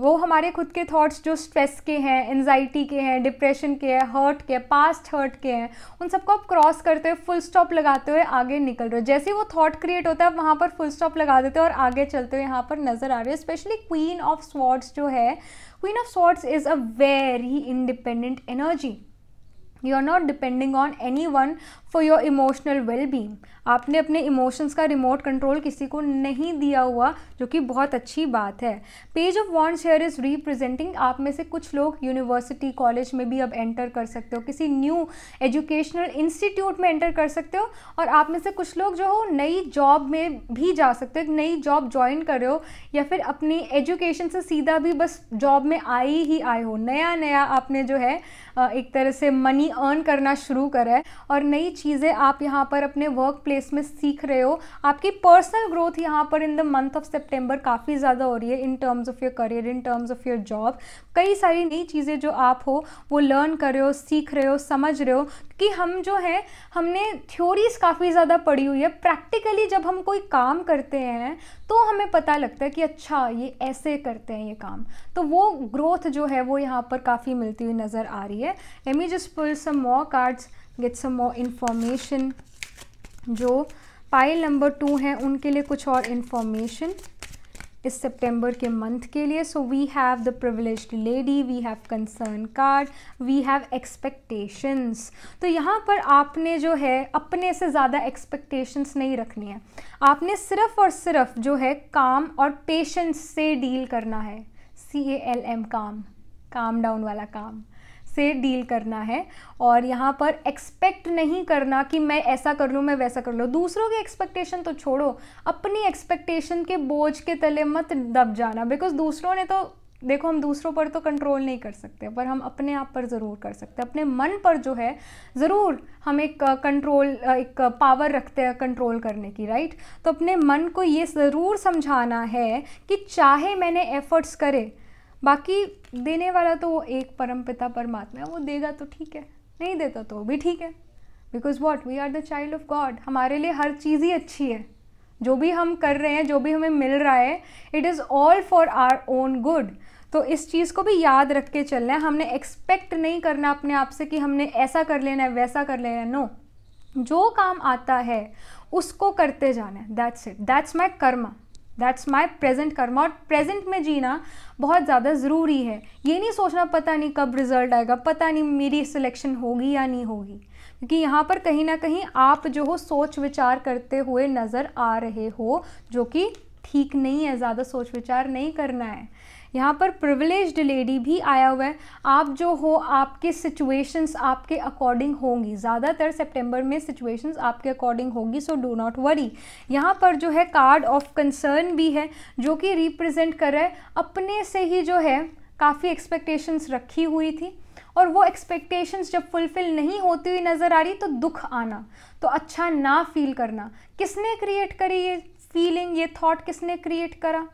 वो हमारे खुद के थॉट्स जो स्ट्रेस के हैं एनजाइटी के हैं डिप्रेशन के हैं हर्ट के हैं पास्ट हर्ट के हैं उन सबको आप क्रॉस करते हुए फुल स्टॉप लगाते हुए आगे निकल रहे हो जैसे वो थॉट क्रिएट होता है आप वहाँ पर फुल स्टॉप लगा देते हो और आगे चलते हुए यहाँ पर नज़र आ रहे हो स्पेशली क्वीन ऑफ स्वॉर्ड्स जो है queen of swords is a very independent energy you are not depending on anyone for your emotional well being आपने अपने इमोशंस का रिमोट कंट्रोल किसी को नहीं दिया हुआ जो कि बहुत अच्छी बात है page of wand here is representing आप में से कुछ लोग यूनिवर्सिटी कॉलेज में भी अब एंटर कर सकते हो किसी न्यू एजुकेशनल इंस्टीट्यूट में एंटर कर सकते हो और आप में से कुछ लोग जो हो नई जॉब में भी जा सकते हो नई जॉब ज्वाइन कर रहे हो या फिर अपनी एजुकेशन से सीधा भी बस जॉब में आई ही आए हो नया नया आपने जो है एक तरह से मनी अर्न करना शुरू करें और नई चीज़ें आप यहाँ पर अपने वर्क प्लेस में सीख रहे हो आपकी पर्सनल ग्रोथ यहाँ पर in the month of September काफ़ी ज़्यादा हो रही है in terms of your career in terms of your job कई सारी नई चीज़ें जो आप हो वो लर्न कर रहे हो सीख रहे हो समझ रहे हो कि हम जो है हमने थ्योरीज काफ़ी ज़्यादा पढ़ी हुई है प्रैक्टिकली जब हम कोई काम करते हैं तो हमें पता लगता है कि अच्छा ये ऐसे करते हैं ये काम तो वो ग्रोथ जो है वो यहाँ पर काफ़ी मिलती हुई नज़र आ रही है एम ई just pull some more cards get some more information जो पाइल नंबर टू हैं उनके लिए कुछ और इन्फॉर्मेशन इस सितंबर के मंथ के लिए so we have the privilege lady we have concern card we have expectations तो यहाँ पर आपने जो है अपने से ज़्यादा एक्सपेक्टेशंस नहीं रखनी है आपने सिर्फ और सिर्फ जो है काम और पेशेंस से डील करना है सी ए एल एम काम काम डाउन वाला काम से डील करना है और यहाँ पर एक्सपेक्ट नहीं करना कि मैं ऐसा कर लूँ मैं वैसा कर लूँ दूसरों की एक्सपेक्टेशन तो छोड़ो अपनी एक्सपेक्टेशन के बोझ के तले मत दब जाना बिकॉज दूसरों ने तो देखो हम दूसरों पर तो कंट्रोल नहीं कर सकते पर हम अपने आप पर ज़रूर कर सकते हैं अपने मन पर जो है ज़रूर हम एक कंट्रोल एक पावर रखते हैं कंट्रोल करने की राइट तो अपने मन को ये ज़रूर समझाना है कि चाहे मैंने एफ़र्ट्स करे बाकी देने वाला तो वो एक परम पिता परमात्मा है वो देगा तो ठीक है नहीं देता तो भी ठीक है because what we are the child of God हमारे लिए हर चीज़ ही अच्छी है जो भी हम कर रहे हैं जो भी हमें मिल रहा है it is all for our own good तो इस चीज़ को भी याद रख के चलना है हमने एक्सपेक्ट नहीं करना अपने आप से कि हमने ऐसा कर लेना है वैसा कर लेना है नो no. जो काम आता है उसको करते जाना है that's it that's my karma that's my present कर्म और प्रेजेंट में जीना बहुत ज़्यादा ज़रूरी है ये नहीं सोचना पता नहीं कब रिजल्ट आएगा पता नहीं मेरी सिलेक्शन होगी या नहीं होगी क्योंकि यहाँ पर कहीं ना कहीं आप जो हो सोच विचार करते हुए नज़र आ रहे हो जो कि ठीक नहीं है ज़्यादा सोच विचार नहीं करना है यहाँ पर प्रिविलेज लेडी भी आया हुआ है आप जो हो आपके सिचुएशंस आपके अकॉर्डिंग होंगी ज़्यादातर सितंबर में सिचुएशंस आपके अकॉर्डिंग होगी सो डो नॉट वरी यहाँ पर जो है कार्ड ऑफ कंसर्न भी है जो कि रिप्रेजेंट कर रहा है अपने से ही जो है काफ़ी एक्सपेक्टेशंस रखी हुई थी और वो एक्सपेक्टेशंस जब फुलफ़िल नहीं होती हुई नज़र आ रही तो दुख आना तो अच्छा ना फील करना किसने क्रिएट करी ये फीलिंग ये थॉट किसने क्रिएट करा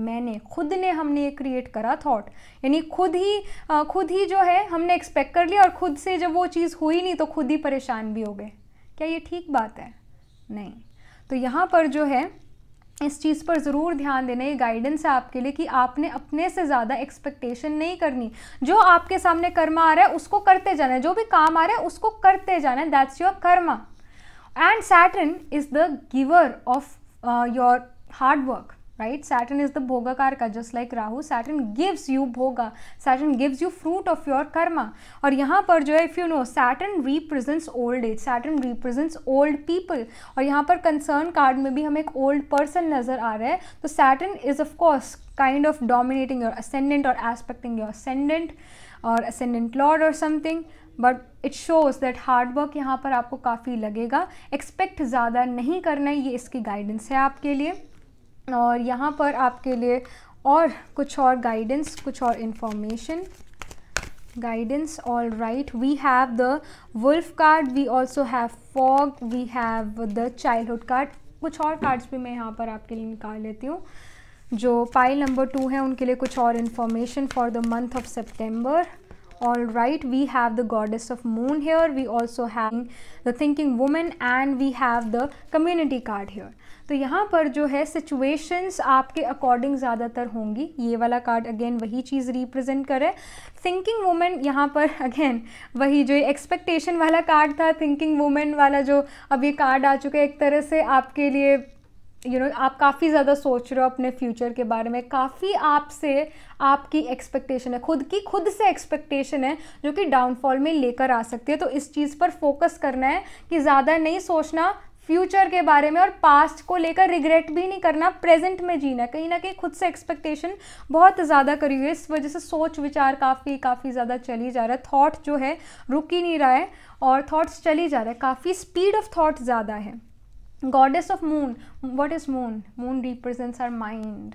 मैंने खुद ने हमने ये क्रिएट करा थॉट यानी खुद ही खुद ही जो है हमने एक्सपेक्ट कर लिया और खुद से जब वो चीज़ हुई नहीं तो खुद ही परेशान भी हो गए क्या ये ठीक बात है नहीं तो यहाँ पर जो है इस चीज़ पर ज़रूर ध्यान देना ये गाइडेंस है आपके लिए कि आपने अपने से ज़्यादा एक्सपेक्टेशन नहीं करनी जो आपके सामने कर्मा आ रहा है उसको करते जाना है जो भी काम आ रहा है उसको करते जाना है that's your karma and Saturn is the giver of your hard work right Saturn is the भोगाकार का just like Rahu Saturn gives you bhoga Saturn gives you fruit of your karma और यहाँ पर जो है if you know Saturn represents old age Saturn represents old people और यहाँ पर कंसर्न कार्ड में भी हम एक ओल्ड पर्सन नजर आ रहे हैं तो Saturn is of course kind of dominating your ascendant और एस्पेक्टिंग योर असेंडेंट और असेंडेंट लॉर्ड और something but it shows that hard work यहाँ पर आपको काफ़ी लगेगा एक्सपेक्ट ज़्यादा नहीं करना है ये इसकी गाइडेंस है आपके लिए और यहाँ पर आपके लिए और कुछ और गाइडेंस कुछ और information guidance all right we have the wolf card we also have fog we have the childhood card कुछ और कार्ड्स भी मैं यहाँ पर आपके लिए निकाल लेती हूँ जो पाइल नंबर टू है उनके लिए कुछ और information for the month of September all right we have the goddess of moon here we also have the thinking women and we have the community card here तो यहाँ पर जो है सिचुएशंस आपके अकॉर्डिंग ज़्यादातर होंगी ये वाला कार्ड अगेन वही चीज़ रिप्रेजेंट करे थिंकिंग वूमेन यहाँ पर अगेन वही जो एक्सपेक्टेशन वाला कार्ड था थिंकिंग वूमेन वाला जो अब ये कार्ड आ चुका है एक तरह से आपके लिए यू you नो know, आप काफ़ी ज़्यादा सोच रहे हो अपने फ्यूचर के बारे में काफ़ी आपसे आपकी एक्सपेक्टेशन है खुद की खुद से एक्सपेक्टेशन है जो कि डाउनफॉल में लेकर आ सकती है तो इस चीज़ पर फोकस करना है कि ज़्यादा नहीं सोचना फ्यूचर के बारे में और पास्ट को लेकर रिग्रेट भी नहीं करना प्रेजेंट में जीना कहीं ना कहीं खुद से एक्सपेक्टेशन बहुत ज़्यादा करी हुई है इस वजह से सोच विचार काफ़ी काफ़ी ज़्यादा चली जा रहा है थॉट जो है रुक ही नहीं रहा है और थॉट्स चली जा रहा है काफ़ी स्पीड ऑफ थॉट ज़्यादा है goddess of moon what is moon moon represents our mind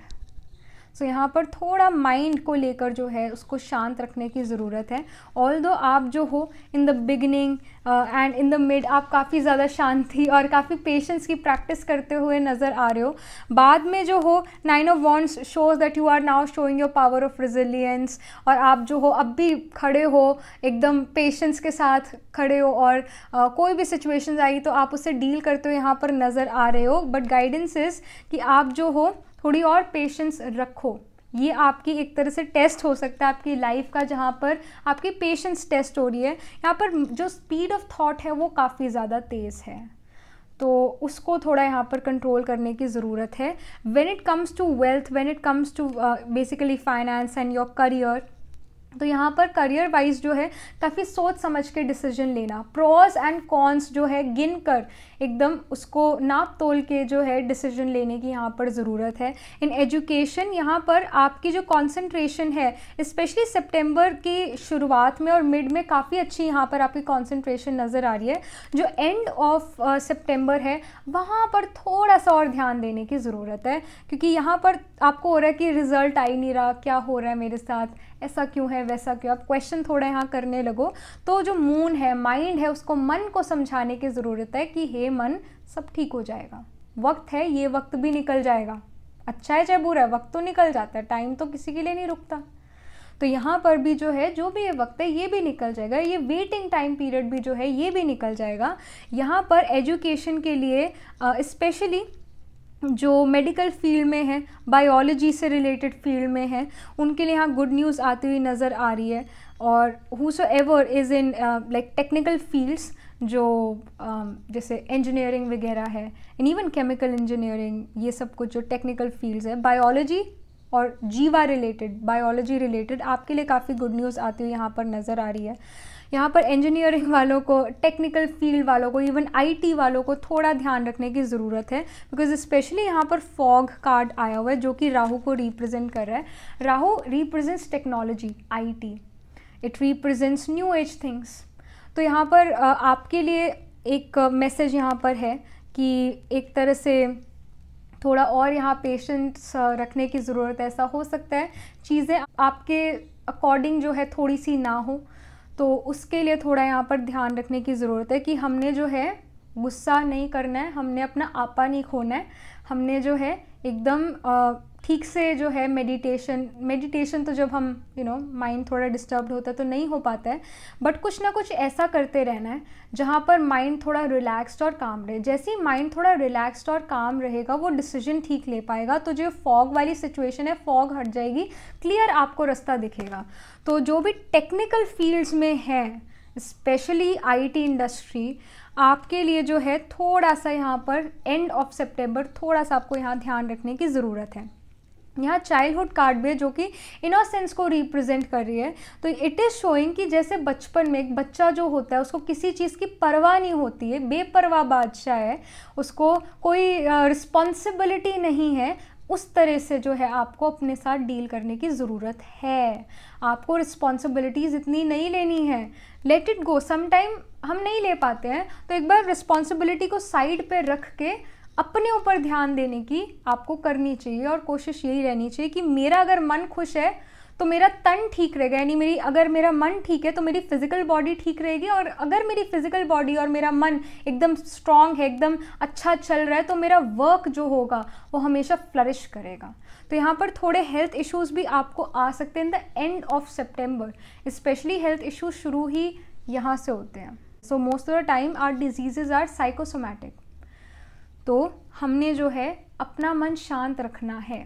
so so, यहाँ पर थोड़ा माइंड को लेकर जो है उसको शांत रखने की ज़रूरत है ऑल दो आप जो हो in the beginning and in the mid आप काफ़ी ज़्यादा शांति और काफ़ी पेशेंस की प्रैक्टिस करते हुए नज़र आ रहे हो बाद में जो हो nine of wands shows that you are now showing your power of resilience और आप जो हो अब भी खड़े हो एकदम पेशेंस के साथ खड़े हो और uh, कोई भी सिचुएशन आई तो आप उससे डील करते हो यहाँ पर नज़र आ रहे हो बट गाइडेंस इज़ कि आप जो हो थोड़ी और पेशेंस रखो ये आपकी एक तरह से टेस्ट हो सकता है आपकी लाइफ का जहाँ पर आपकी पेशेंस टेस्ट हो रही है यहाँ पर जो स्पीड ऑफ थॉट है वो काफ़ी ज़्यादा तेज़ है तो उसको थोड़ा यहाँ पर कंट्रोल करने की ज़रूरत है when it comes to wealth when it comes to basically finance and your career तो यहाँ पर करियर वाइज जो है काफ़ी सोच समझ के डिसीजन लेना प्रोज एंड कॉन्स जो है गिन कर एकदम उसको नाप तोल के जो है डिसीजन लेने की यहाँ पर ज़रूरत है इन एजुकेशन यहाँ पर आपकी जो कॉन्सेंट्रेशन है स्पेशली सितंबर की शुरुआत में और मिड में काफ़ी अच्छी यहाँ पर आपकी कॉन्सेंट्रेशन नज़र आ रही है जो एंड ऑफ सितंबर है वहाँ पर थोड़ा सा और ध्यान देने की ज़रूरत है क्योंकि यहाँ पर आपको हो रहा है कि रिज़ल्ट आ ही नहीं रहा क्या हो रहा है मेरे साथ ऐसा क्यों है वैसा क्यों आप क्वेश्चन थोड़ा यहाँ करने लगो तो जो मून है माइंड है उसको मन को समझाने की ज़रूरत है कि हे ये मन सब ठीक हो जाएगा वक्त है ये वक्त भी निकल जाएगा अच्छा है चाहे बुरा है वक्त तो निकल जाता है टाइम तो किसी के लिए नहीं रुकता तो यहाँ पर भी जो है जो भी ये वक्त है ये भी निकल जाएगा ये वेटिंग टाइम पीरियड भी जो है ये भी निकल जाएगा यहाँ पर एजुकेशन के लिए स्पेशली जो मेडिकल फील्ड में है बायोलॉजी से रिलेटेड फील्ड में है उनके लिए यहाँ गुड न्यूज़ आती हुई नज़र आ रही है और whosoever is in like technical fields जो um, जैसे इंजीनियरिंग वगैरह है एंड इवन केमिकल इंजीनियरिंग ये सब कुछ जो टेक्निकल फील्ड्स है बायोलॉजी और जीवा रिलेटेड बायोलॉजी रिलेटेड आपके लिए काफ़ी गुड न्यूज़ आती हुई यहाँ पर नज़र आ रही है यहाँ पर इंजीनियरिंग वालों को टेक्निकल फील्ड वालों को इवन आईटी वालों को थोड़ा ध्यान रखने की ज़रूरत है बिकॉज स्पेशली यहाँ पर फॉग कार्ड आया हुआ है जो कि राहु को रिप्रेजेंट कर रहा है Rahu represents technology IT it represents new age things तो यहाँ पर आपके लिए एक मैसेज यहाँ पर है कि एक तरह से थोड़ा और यहाँ पेशेंस रखने की ज़रूरत है ऐसा हो सकता है चीज़ें आपके अकॉर्डिंग जो है थोड़ी सी ना हो तो उसके लिए थोड़ा यहाँ पर ध्यान रखने की ज़रूरत है कि हमने जो है गुस्सा नहीं करना है हमने अपना आपा नहीं खोना है हमने जो है एकदम ठीक से जो है मेडिटेशन मेडिटेशन तो जब हम यू नो माइंड थोड़ा डिस्टर्ब होता है तो नहीं हो पाता है बट कुछ ना कुछ ऐसा करते रहना है जहाँ पर माइंड थोड़ा रिलैक्सड और काम रहे जैसे ही माइंड थोड़ा रिलैक्स्ड और काम रहेगा वो डिसीजन ठीक ले पाएगा तो जो फॉग वाली सिचुएशन है फॉग हट जाएगी क्लियर आपको रास्ता दिखेगा तो जो भी टेक्निकल फील्ड्स में है स्पेशली आईटी इंडस्ट्री आपके लिए जो है थोड़ा सा यहाँ पर एंड ऑफ सेप्टेम्बर थोड़ा सा आपको यहाँ ध्यान रखने की ज़रूरत है यहाँ चाइल्डहुड कार्ड भी है जो कि इनोसेंस को रिप्रेजेंट कर रही है तो इट इज़ शोइंग कि जैसे बचपन में एक बच्चा जो होता है उसको किसी चीज़ की परवाह नहीं होती है बेपरवाह बादशाह है उसको कोई रिस्पॉन्सिबिलिटी नहीं है उस तरह से जो है आपको अपने साथ डील करने की ज़रूरत है आपको रिस्पॉन्सिबिलिटीज़ इतनी नहीं लेनी है लेट इट गो समाइम हम नहीं ले पाते हैं तो एक बार रिस्पॉन्सिबिलिटी को साइड पे रख के अपने ऊपर ध्यान देने की आपको करनी चाहिए और कोशिश यही रहनी चाहिए कि मेरा अगर मन खुश है तो मेरा तन ठीक रहेगा यानी मेरी अगर मेरा मन ठीक है तो मेरी फिजिकल बॉडी ठीक रहेगी और अगर मेरी फिजिकल बॉडी और मेरा मन एकदम स्ट्रांग है एकदम अच्छा चल रहा है तो मेरा वर्क जो होगा वो हमेशा फ्लरिश करेगा तो यहाँ पर थोड़े हेल्थ इश्यूज़ भी आपको आ सकते हैं in the end of September specially health issues शुरू ही यहाँ से होते हैं so most of the time are diseases are psychosomatic तो हमने जो है अपना मन शांत रखना है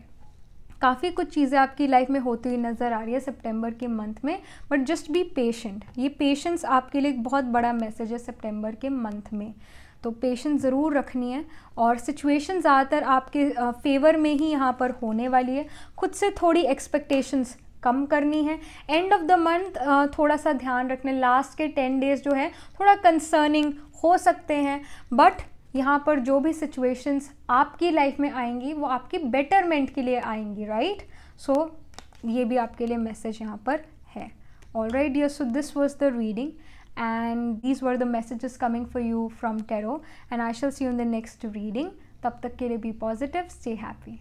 काफ़ी कुछ चीज़ें आपकी लाइफ में होती हुई नज़र आ रही है सितंबर के मंथ में बट जस्ट बी पेशेंट ये पेशेंस आपके लिए एक बहुत बड़ा मैसेज है सितंबर के मंथ में तो पेशेंस ज़रूर रखनी है और सिचुएशन ज़्यादातर आपके फेवर में ही यहाँ पर होने वाली है खुद से थोड़ी एक्सपेक्टेशंस कम करनी है एंड ऑफ द मंथ थोड़ा सा ध्यान रखना लास्ट के टेन डेज़ जो है थोड़ा कंसर्निंग हो सकते हैं बट यहाँ पर जो भी सिचुएशंस आपकी लाइफ में आएंगी वो आपके बेटरमेंट के लिए आएंगी राइट right? सो so, ये भी आपके लिए मैसेज यहाँ पर है all right dear so this was the reading and these were the messages coming for you from tarot and I shall see you in the next reading तब तक के लिए be positive stay happy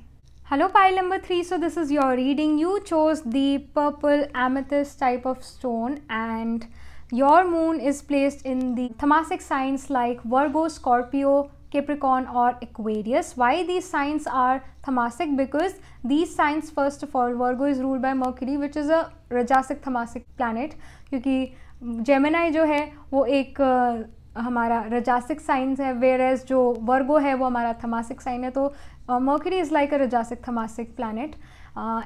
hello pile number three so this is your reading you chose the purple amethyst type of stone and your moon is placed in the tamasic signs like Virgo Scorpio Capricorn और Aquarius Y these signs are tamasic because these signs first of all Virgo is rule by Mercury which is a rajasic tamasic planet क्योंकि Gemini जो है वो एक हमारा रजासिक signs है whereas जो वर्गो है वो हमारा थमासिक साइन है तो Mercury is like a rajasic tamasic planet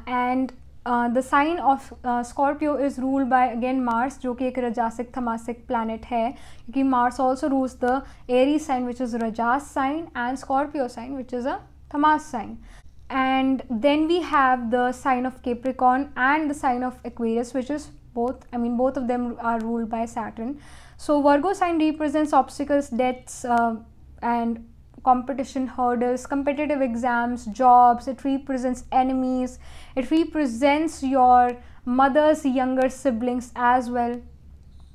and Uh, the sign of uh, Scorpio is ruled by again Mars, which is a Rajasic Thamasic planet. Because Mars also rules the Aries sign, which is Rajas sign, and Scorpio sign, which is a Thamas sign. And then we have the sign of Capricorn and the sign of Aquarius, which is both, I mean, both of them are ruled by Saturn. So, Virgo sign represents obstacles, deaths, uh, and competition hurdles, competitive exams, jobs, it represents enemies, it represents your mother's younger siblings as well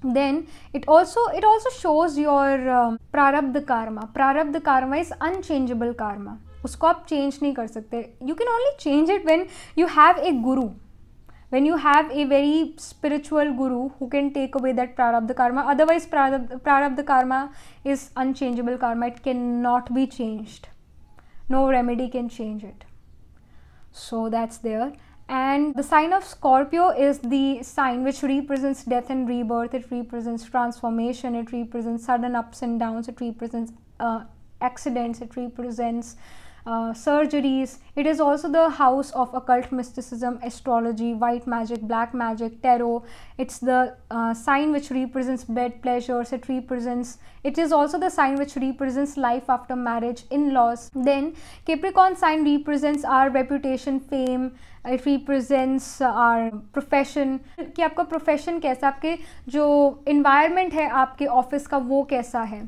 then it also it also shows your um, prarabdha karma prarabdha karma is unchangeable karma usko aap change nahi kar sakte you can only change it when you have a guru when you have a very spiritual guru who can take away that prarabdha karma otherwise prarabdha, prarabdha karma is unchangeable karma it cannot be changed no remedy can change it so that's there and the sign of scorpio is the sign which represents death and rebirth it represents transformation it represents sudden ups and downs it represents uh, accidents it represents uh, surgeries. It is also the house of occult mysticism, astrology, white magic, black magic, tarot. It's the uh, sign which represents bed pleasures. It represents, it is also the sign which represents life after marriage, in laws. Then Capricorn sign represents our reputation, fame, It represents our profession. कि आपका profession कैसा आपके जो environment है आपके office का वो कैसा है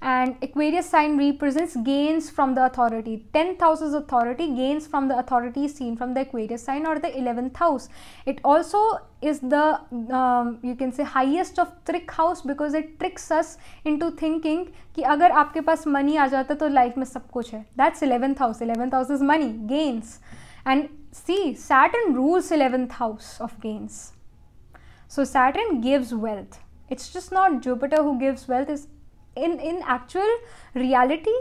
and Aquarius sign represents gains from the authority. 10th house is authority, gains from the authority is seen from the Aquarius sign or the 11th house. It also is the, um, you can say highest of trick house because it tricks us into thinking that if you have money then life is everything. That's 11th house. 11th house is money, gains. And see, Saturn rules 11th house of gains. So Saturn gives wealth. It's just not Jupiter who gives wealth, it's in, in actual reality,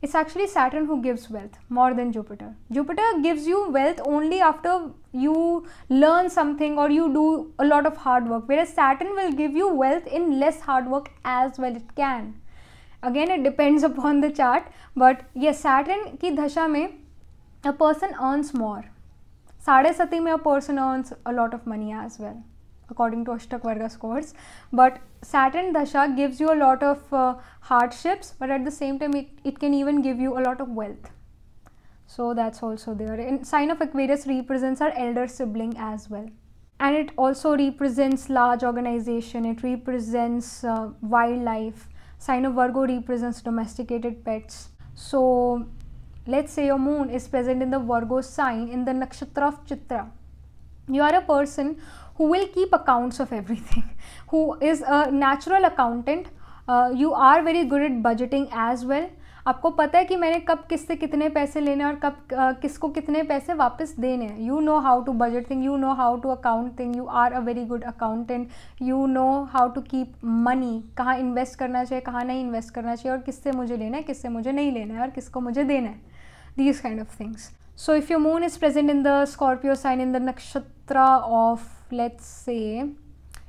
it's actually Saturn who gives wealth more than Jupiter. Jupiter gives you wealth only after you learn something or you do a lot of hard work, whereas Saturn will give you wealth in less hard work as well it can. Again, it depends upon the chart, but yes, Saturn ki dasha mein a person earns more. Sade saty mein a person earns a lot of money as well according to Ashtak Varga scores. But Saturn Dasha gives you a lot of uh, hardships, but at the same time, it, it can even give you a lot of wealth. So that's also there. And sign of Aquarius represents our elder sibling as well. And it also represents large organization. It represents uh, wildlife. Sign of Virgo represents domesticated pets. So let's say your moon is present in the Virgo sign in the nakshatra of Chitra. You are a person who will keep accounts of everything, who is a natural accountant. You are very good at budgeting as well आपको पता है कि मैंने कब किससे कितने पैसे लेने और कब uh, किसको कितने पैसे वापस देने हैं you know how to budget thing you know how to account thing you are a very good accountant you know how to keep money कहाँ इन्वेस्ट करना चाहिए कहाँ नहीं इन्वेस्ट करना चाहिए और किससे मुझे लेना है किससे मुझे नहीं लेना है और किसको मुझे देना है these kind of things so if you moon is present in the Scorpio sign in the nakshatra of let's say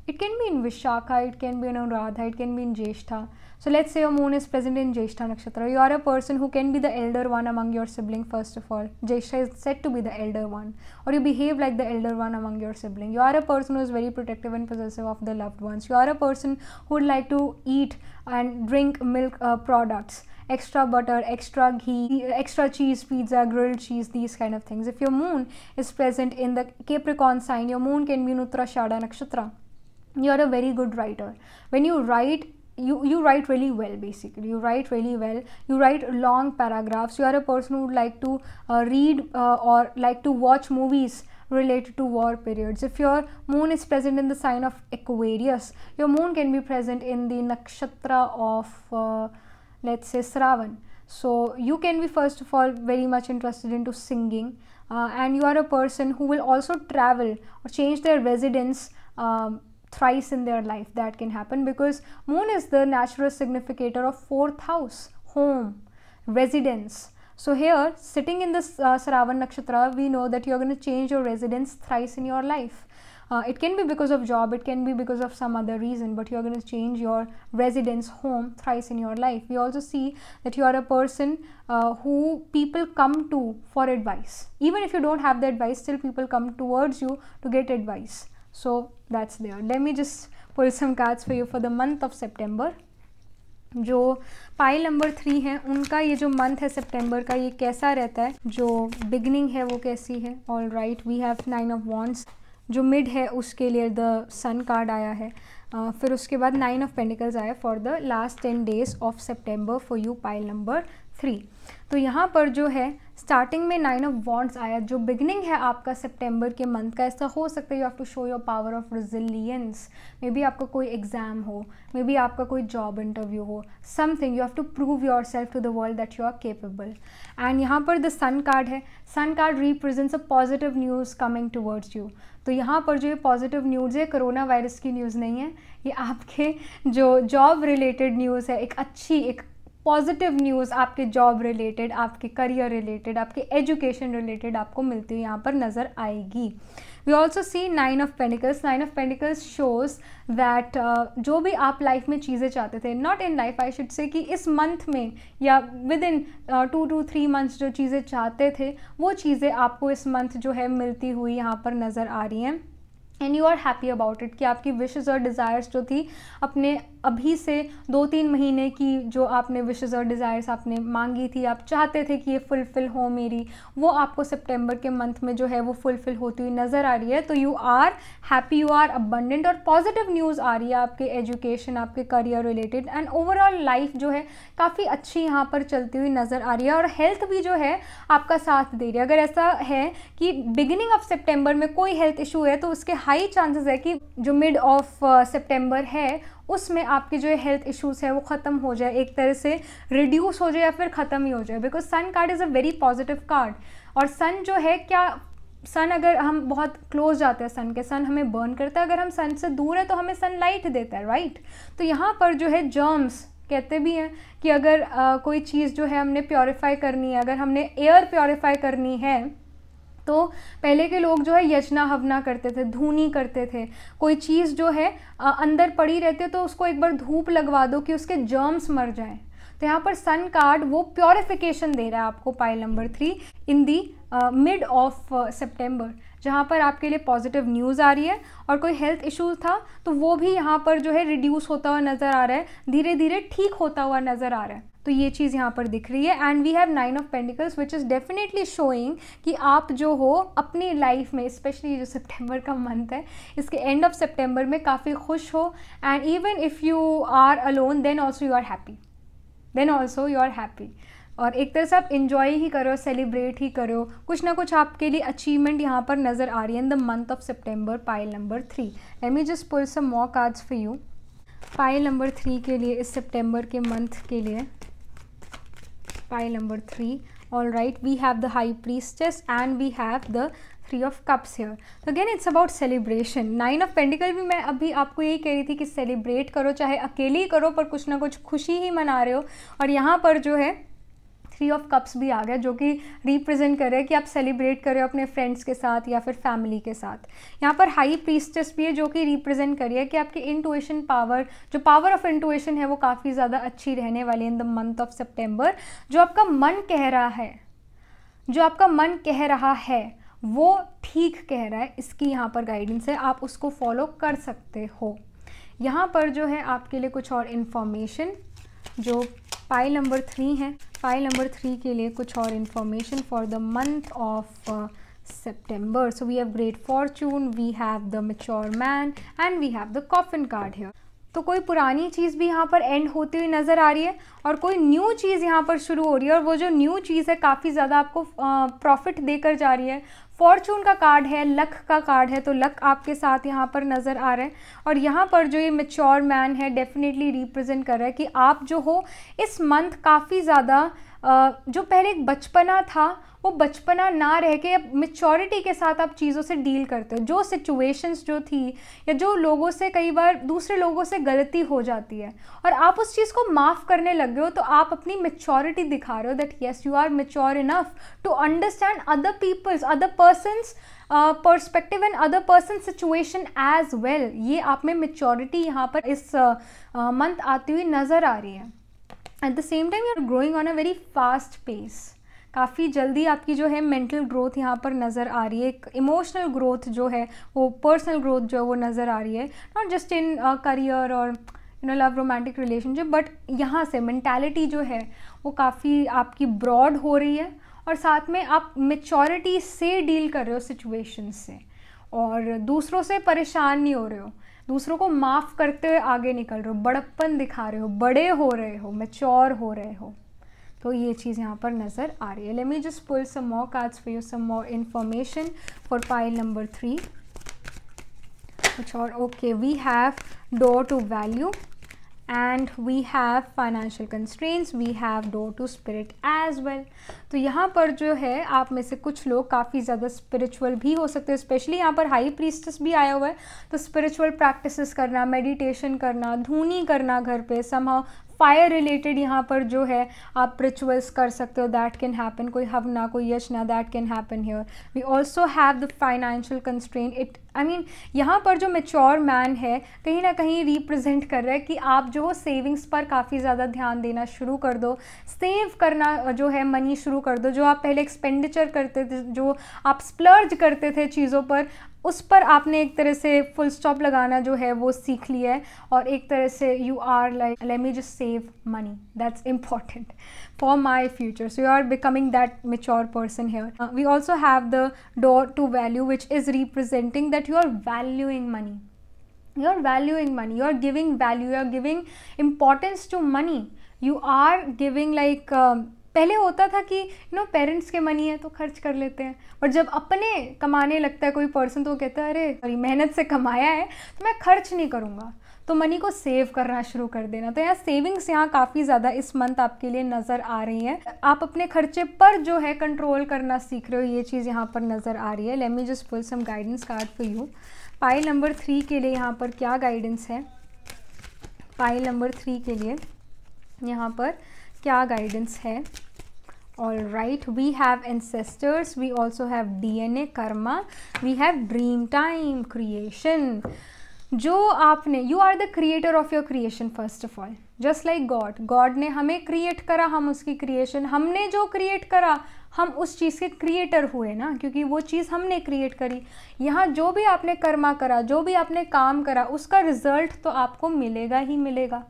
it can be in Vishaka, it can be in Radha, it can be in Jeshtha. So let's say your moon is present in Jyeshtha Nakshatra. You are a person who can be the elder one among your sibling first of all. Jyeshtha is said to be the elder one. Or you behave like the elder one among your sibling. You are a person who is very protective and possessive of the loved ones. You are a person who would like to eat and drink milk uh, products extra butter, extra ghee, extra cheese, pizza, grilled cheese, these kind of things. If your moon is present in the Capricorn sign, your moon can be Nutra Shada Nakshatra. You're a very good writer. When you write you you write really well basically you write really well you write long paragraphs you are a person who would like to uh, read uh, or like to watch movies related to war periods if your moon is present in the sign of aquarius your moon can be present in the nakshatra of uh, let's say sravan so you can be first of all very much interested into singing uh, and you are a person who will also travel or change their residence um, thrice in their life that can happen because moon is the natural significator of fourth house home residence so here sitting in this uh, saravan nakshatra we know that you're going to change your residence thrice in your life uh, it can be because of job it can be because of some other reason but you're going to change your residence home thrice in your life we also see that you are a person uh, who people come to for advice even if you don't have the advice still people come towards you to get advice so that's there let me just pull some cards for you for the month of september जो pile number three है उनका ये जो month है सितंबर का ये कैसा रहता है जो बिगनिंग है वो कैसी है all right we have nine of wands जो मिड है उसके लिए द सन कार्ड आया है uh, फिर उसके बाद नाइन ऑफ पेंडिकल्स आया for the last ten days of September for you pile number three तो यहाँ पर जो है स्टार्टिंग में नाइन ऑफ वॉन्ट्स आया जो बिगनिंग है आपका सितंबर के मंथ का ऐसा हो सकता है you have to show your power of resilience may be आपका कोई एग्ज़ाम हो मे बी आपका कोई जॉब इंटरव्यू हो something you have to prove your self to the world that you are capable and यहाँ पर द सन कार्ड है sun card represents a positive news coming towards you तो यहाँ पर जो ये पॉजिटिव न्यूज़ है कोरोना वायरस की न्यूज़ नहीं है ये आपके जो जॉब रिलेटेड न्यूज़ है एक अच्छी एक पॉजिटिव न्यूज़ आपके जॉब रिलेटेड आपके करियर रिलेटेड आपके एजुकेशन रिलेटेड आपको मिलती हुई यहाँ पर नज़र आएगी we also see nine of pentacles nine of pentacles shows that जो भी आप लाइफ में चीज़ें चाहते थे not in life I should say कि इस मंथ में या within two to three months जो चीज़ें चाहते थे वो चीज़ें आपको इस मंथ जो है मिलती हुई यहाँ पर नज़र आ रही हैं and you are happy about it कि आपकी विशेज़ और डिज़ायर्स जो थी अपने अभी से दो तीन महीने की जो आपने विशेज़ और डिज़ायर्स आपने मांगी थी आप चाहते थे कि ये फुलफ़िल हो मेरी वो आपको सितंबर के मंथ में जो है वो फुलफ़िल होती हुई नज़र आ रही है तो you are happy you are abundant और पॉजिटिव न्यूज़ आ रही है आपके एजुकेशन आपके career related and overall life जो है काफ़ी अच्छी यहाँ पर चलती हुई नज़र आ रही है और हेल्थ भी जो है आपका साथ दे रही है अगर ऐसा है कि बिगिनिंग ऑफ सेप्टेम्बर में कोई हेल्थ इशू है तो उसके हाई चांसेस है कि जो मिड ऑफ सेप्टेम्बर है उसमें आपके जो हेल्थ इश्यूज़ है वो ख़त्म हो जाए एक तरह से रिड्यूस हो जाए या फिर ख़त्म ही हो जाए because sun card is a very positive card और सन जो है क्या सन अगर हम बहुत क्लोज जाते हैं सन के सन हमें बर्न करता है अगर हम सन से दूर है तो हमें सन लाइट देता है राइट तो यहाँ पर जो है जर्म्स कहते भी हैं कि अगर आ, कोई चीज़ जो है हमने प्योरीफाई करनी है अगर हमने एयर प्योरीफाई करनी है तो पहले के लोग जो है यजना हवना करते थे धूनी करते थे कोई चीज़ जो है अंदर पड़ी रहती है तो उसको एक बार धूप लगवा दो कि उसके जर्म्स मर जाएं तो यहाँ पर सन कार्ड वो प्योरिफिकेशन दे रहा है आपको pile number three in the mid of September जहाँ पर आपके लिए पॉजिटिव न्यूज़ आ रही है और कोई हेल्थ इशूज़ था तो वो भी यहाँ पर जो है रिड्यूस होता हुआ नज़र आ रहा है धीरे धीरे ठीक होता हुआ नज़र आ रहा है तो ये चीज़ यहाँ पर दिख रही है and we have nine of pentacles which is definitely showing कि आप जो हो अपनी लाइफ में स्पेशली जो सितंबर का मंथ है इसके एंड ऑफ सितंबर में काफ़ी खुश हो and even if you are alone then also you are happy then also you are happy और एक तरह से आप इन्जॉय ही करो सेलिब्रेट ही करो कुछ ना कुछ आपके लिए अचीवमेंट यहाँ पर नज़र आ रही है in the month of September pile number three let me just pull some मॉक आज for you pile number three के लिए इस सितंबर के मंथ के लिए file number 3 all right we have the high priestess and we have the three of cups here तो again it's about celebration nine of pentacle भी मैं अभी आपको यही कह रही थी कि सेलिब्रेट करो चाहे अकेले ही करो पर कुछ ना कुछ खुशी ही मना रहे हो और यहाँ पर जो है थ्री ऑफ कप्स भी आ गया जो कि रिप्रेजेंट कर रहा है कि आप सेलिब्रेट कर रहे हो अपने फ्रेंड्स के साथ या फिर फैमिली के साथ यहाँ पर हाई प्रीस्टेस भी है जो कि रिप्रेजेंट कर रही है कि आपकी इंटुएशन पावर जो पावर ऑफ इंटुएशन है वो काफ़ी ज़्यादा अच्छी रहने वाली in the month of September जो आपका मन कह रहा है जो आपका मन कह रहा है वो ठीक कह रहा है इसकी यहाँ पर गाइडेंस है आप उसको फॉलो कर सकते हो यहाँ पर जो है आपके लिए कुछ और इन्फॉर्मेशन जो फाइल नंबर थ्री है फाइल नंबर थ्री के लिए कुछ और information for the month of September so we have great fortune we have the mature man and we have the coffin card here तो कोई पुरानी चीज़ भी यहाँ पर एंड होती हुई नज़र आ रही है और कोई न्यू चीज़ यहाँ पर शुरू हो रही है और वो जो न्यू चीज़ है काफ़ी ज़्यादा आपको प्रॉफिट uh, देकर जा रही है फॉर्चून का कार्ड है लक का कार्ड है तो लक आपके साथ यहाँ पर नज़र आ रहा है और यहाँ पर जो ये मेच्योर मैन है डेफिनेटली रिप्रेजेंट कर रहा है कि आप जो हो इस मंथ काफ़ी ज़्यादा जो पहले एक बचपना था वो बचपना ना रह के अब मेचोरिटी के साथ आप चीज़ों से डील करते हो जो सिचुएशंस जो थी या जो लोगों से कई बार दूसरे लोगों से गलती हो जाती है और आप उस चीज़ को माफ़ करने लग गए हो तो आप अपनी मेचोरिटी दिखा रहे हो that yes you are mature enough to understand other peoples other persons perspective and other person situation as well ये आप में मेच्योरिटी यहाँ पर इस मंथ uh, uh, आती हुई नज़र आ रही है at the same time you are growing on a very fast pace काफ़ी जल्दी आपकी जो है मेंटल ग्रोथ यहाँ पर नज़र आ रही है एक इमोशनल ग्रोथ जो है वो पर्सनल ग्रोथ जो है वो नज़र आ रही है नॉट जस्ट इन करियर और you know love romantic relationship but यहाँ से मैंटेलिटी जो है वो काफ़ी आपकी ब्रॉड हो रही है और साथ में आप मेचोरिटी से डील कर रहे हो सिचुएशन से और दूसरों से परेशान नहीं हो रहे हो दूसरों को माफ़ करते हुए आगे निकल रहे हो बड़प्पन दिखा रहे हो बड़े हो रहे हो मेच्योर हो रहे हो तो ये चीज़ यहाँ पर नज़र आ रही है let me just pull some more cards for you some more information for file number three कुछ और okay we have door to value and we have financial constraints we have door to spirit as well तो यहाँ पर जो है आप में से कुछ लोग काफ़ी ज़्यादा स्पिरिचुअल भी हो सकते हैं स्पेशली यहाँ पर हाई प्रीस्टस भी आया हुआ है तो स्पिरिचुअल प्रैक्टिस करना मेडिटेशन करना धूनी करना घर पर समाव फायर रिलेटेड यहाँ पर जो है आप रिचुअल्स कर सकते हो दैट कैन हैपन कोई हवना कोई यश ना that can happen here we also have the financial constraint it I mean यहाँ पर जो मेच्योर मैन है कहीं ना कहीं रिप्रेजेंट कर रहा है कि आप जो सेविंग्स पर काफ़ी ज़्यादा ध्यान देना शुरू कर दो सेव करना जो है मनी शुरू कर दो जो आप पहले एक्सपेंडिचर करते थे जो आप स्प्लर्ज करते थे चीज़ों पर उस पर आपने एक तरह से फुल स्टॉप लगाना जो है वो सीख लिया है और एक तरह से you are like let me just save money that's important for my future. So you are becoming that mature person here. Uh, we also have the door to value, which is representing that you are valuing money. You are valuing money. You are giving value. You are giving importance to money. You are giving like. Um, पहले होता था कि you know parents के money है तो खर्च कर लेते हैं बट जब अपने कमाने लगता है कोई पर्सन तो वो कहता है अरे मेहनत से कमाया है तो मैं खर्च नहीं करूँगा तो मनी को सेव करना शुरू कर देना तो यहाँ सेविंग्स यहाँ काफ़ी ज़्यादा इस मंथ आपके लिए नज़र आ रही हैं आप अपने खर्चे पर जो है कंट्रोल करना सीख रहे हो ये चीज़ यहाँ पर नज़र आ रही है let me just pull some guidance card for you pile number three के लिए यहाँ पर क्या गाइडेंस है पाइल नंबर थ्री के लिए यहाँ पर क्या गाइडेंस है all right we have ancestors we also have D N A karma we have dream time creation जो आपने you are the creator of your creation first of all just like God God ने हमें create करा हम उसकी creation हमने जो create करा हम उस चीज़ के क्रिएटर हुए ना क्योंकि वो चीज़ हमने क्रिएट करी यहाँ जो भी आपने कर्मा करा जो भी आपने काम करा उसका रिजल्ट तो आपको मिलेगा ही मिलेगा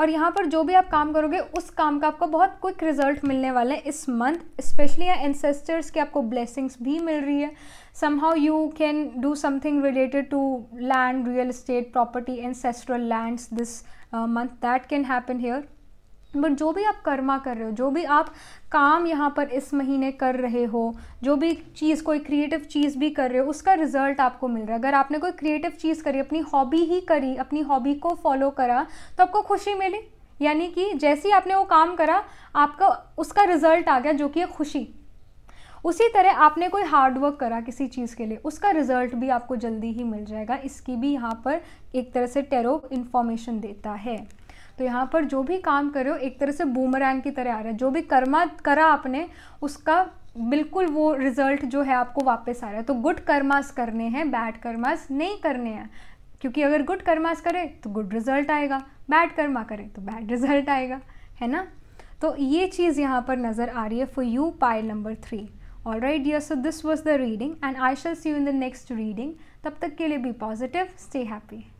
और यहाँ पर जो भी आप काम करोगे उस काम का आपको बहुत क्विक रिजल्ट मिलने वाला है इस मंथ स्पेशली एनसेस्टर्स की आपको ब्लेसिंग्स भी मिल रही है somehow you can do something related to land real estate property ancestral land this month that can happen here but जो भी आप कर्मा कर रहे हो जो भी आप काम यहाँ पर इस महीने कर रहे हो जो भी चीज़ कोई क्रिएटिव चीज़ भी कर रहे हो उसका रिज़ल्ट आपको मिल रहा है अगर आपने कोई क्रिएटिव चीज़ करी अपनी हॉबी ही करी अपनी हॉबी को फॉलो करा तो आपको खुशी मिली यानी कि जैसे ही आपने वो काम करा आपका उसका रिज़ल्ट आ गया जो कि है खुशी उसी तरह आपने कोई हार्डवर्क करा किसी चीज़ के लिए उसका रिज़ल्ट भी आपको जल्दी ही मिल जाएगा इसकी भी यहाँ पर एक तरह से टेरो इन्फॉर्मेशन देता है तो यहाँ पर जो भी काम कर रहे हो एक तरह से बूमरैंग की तरह आ रहा है जो भी कर्मा करा आपने उसका बिल्कुल वो रिज़ल्ट जो है आपको वापस आ रहा है तो गुड कर्मास करने हैं बैड कर्मास नहीं करने हैं क्योंकि अगर गुड कर्मास करें तो गुड रिज़ल्ट आएगा बैड कर्मा करें तो बैड रिज़ल्ट आएगा है ना तो ये चीज़ यहाँ पर नज़र आ रही है for you pile number three all right dear so this was the reading and I shall see you in the next reading तब तक के लिए बी पॉजिटिव स्टे हैप्पी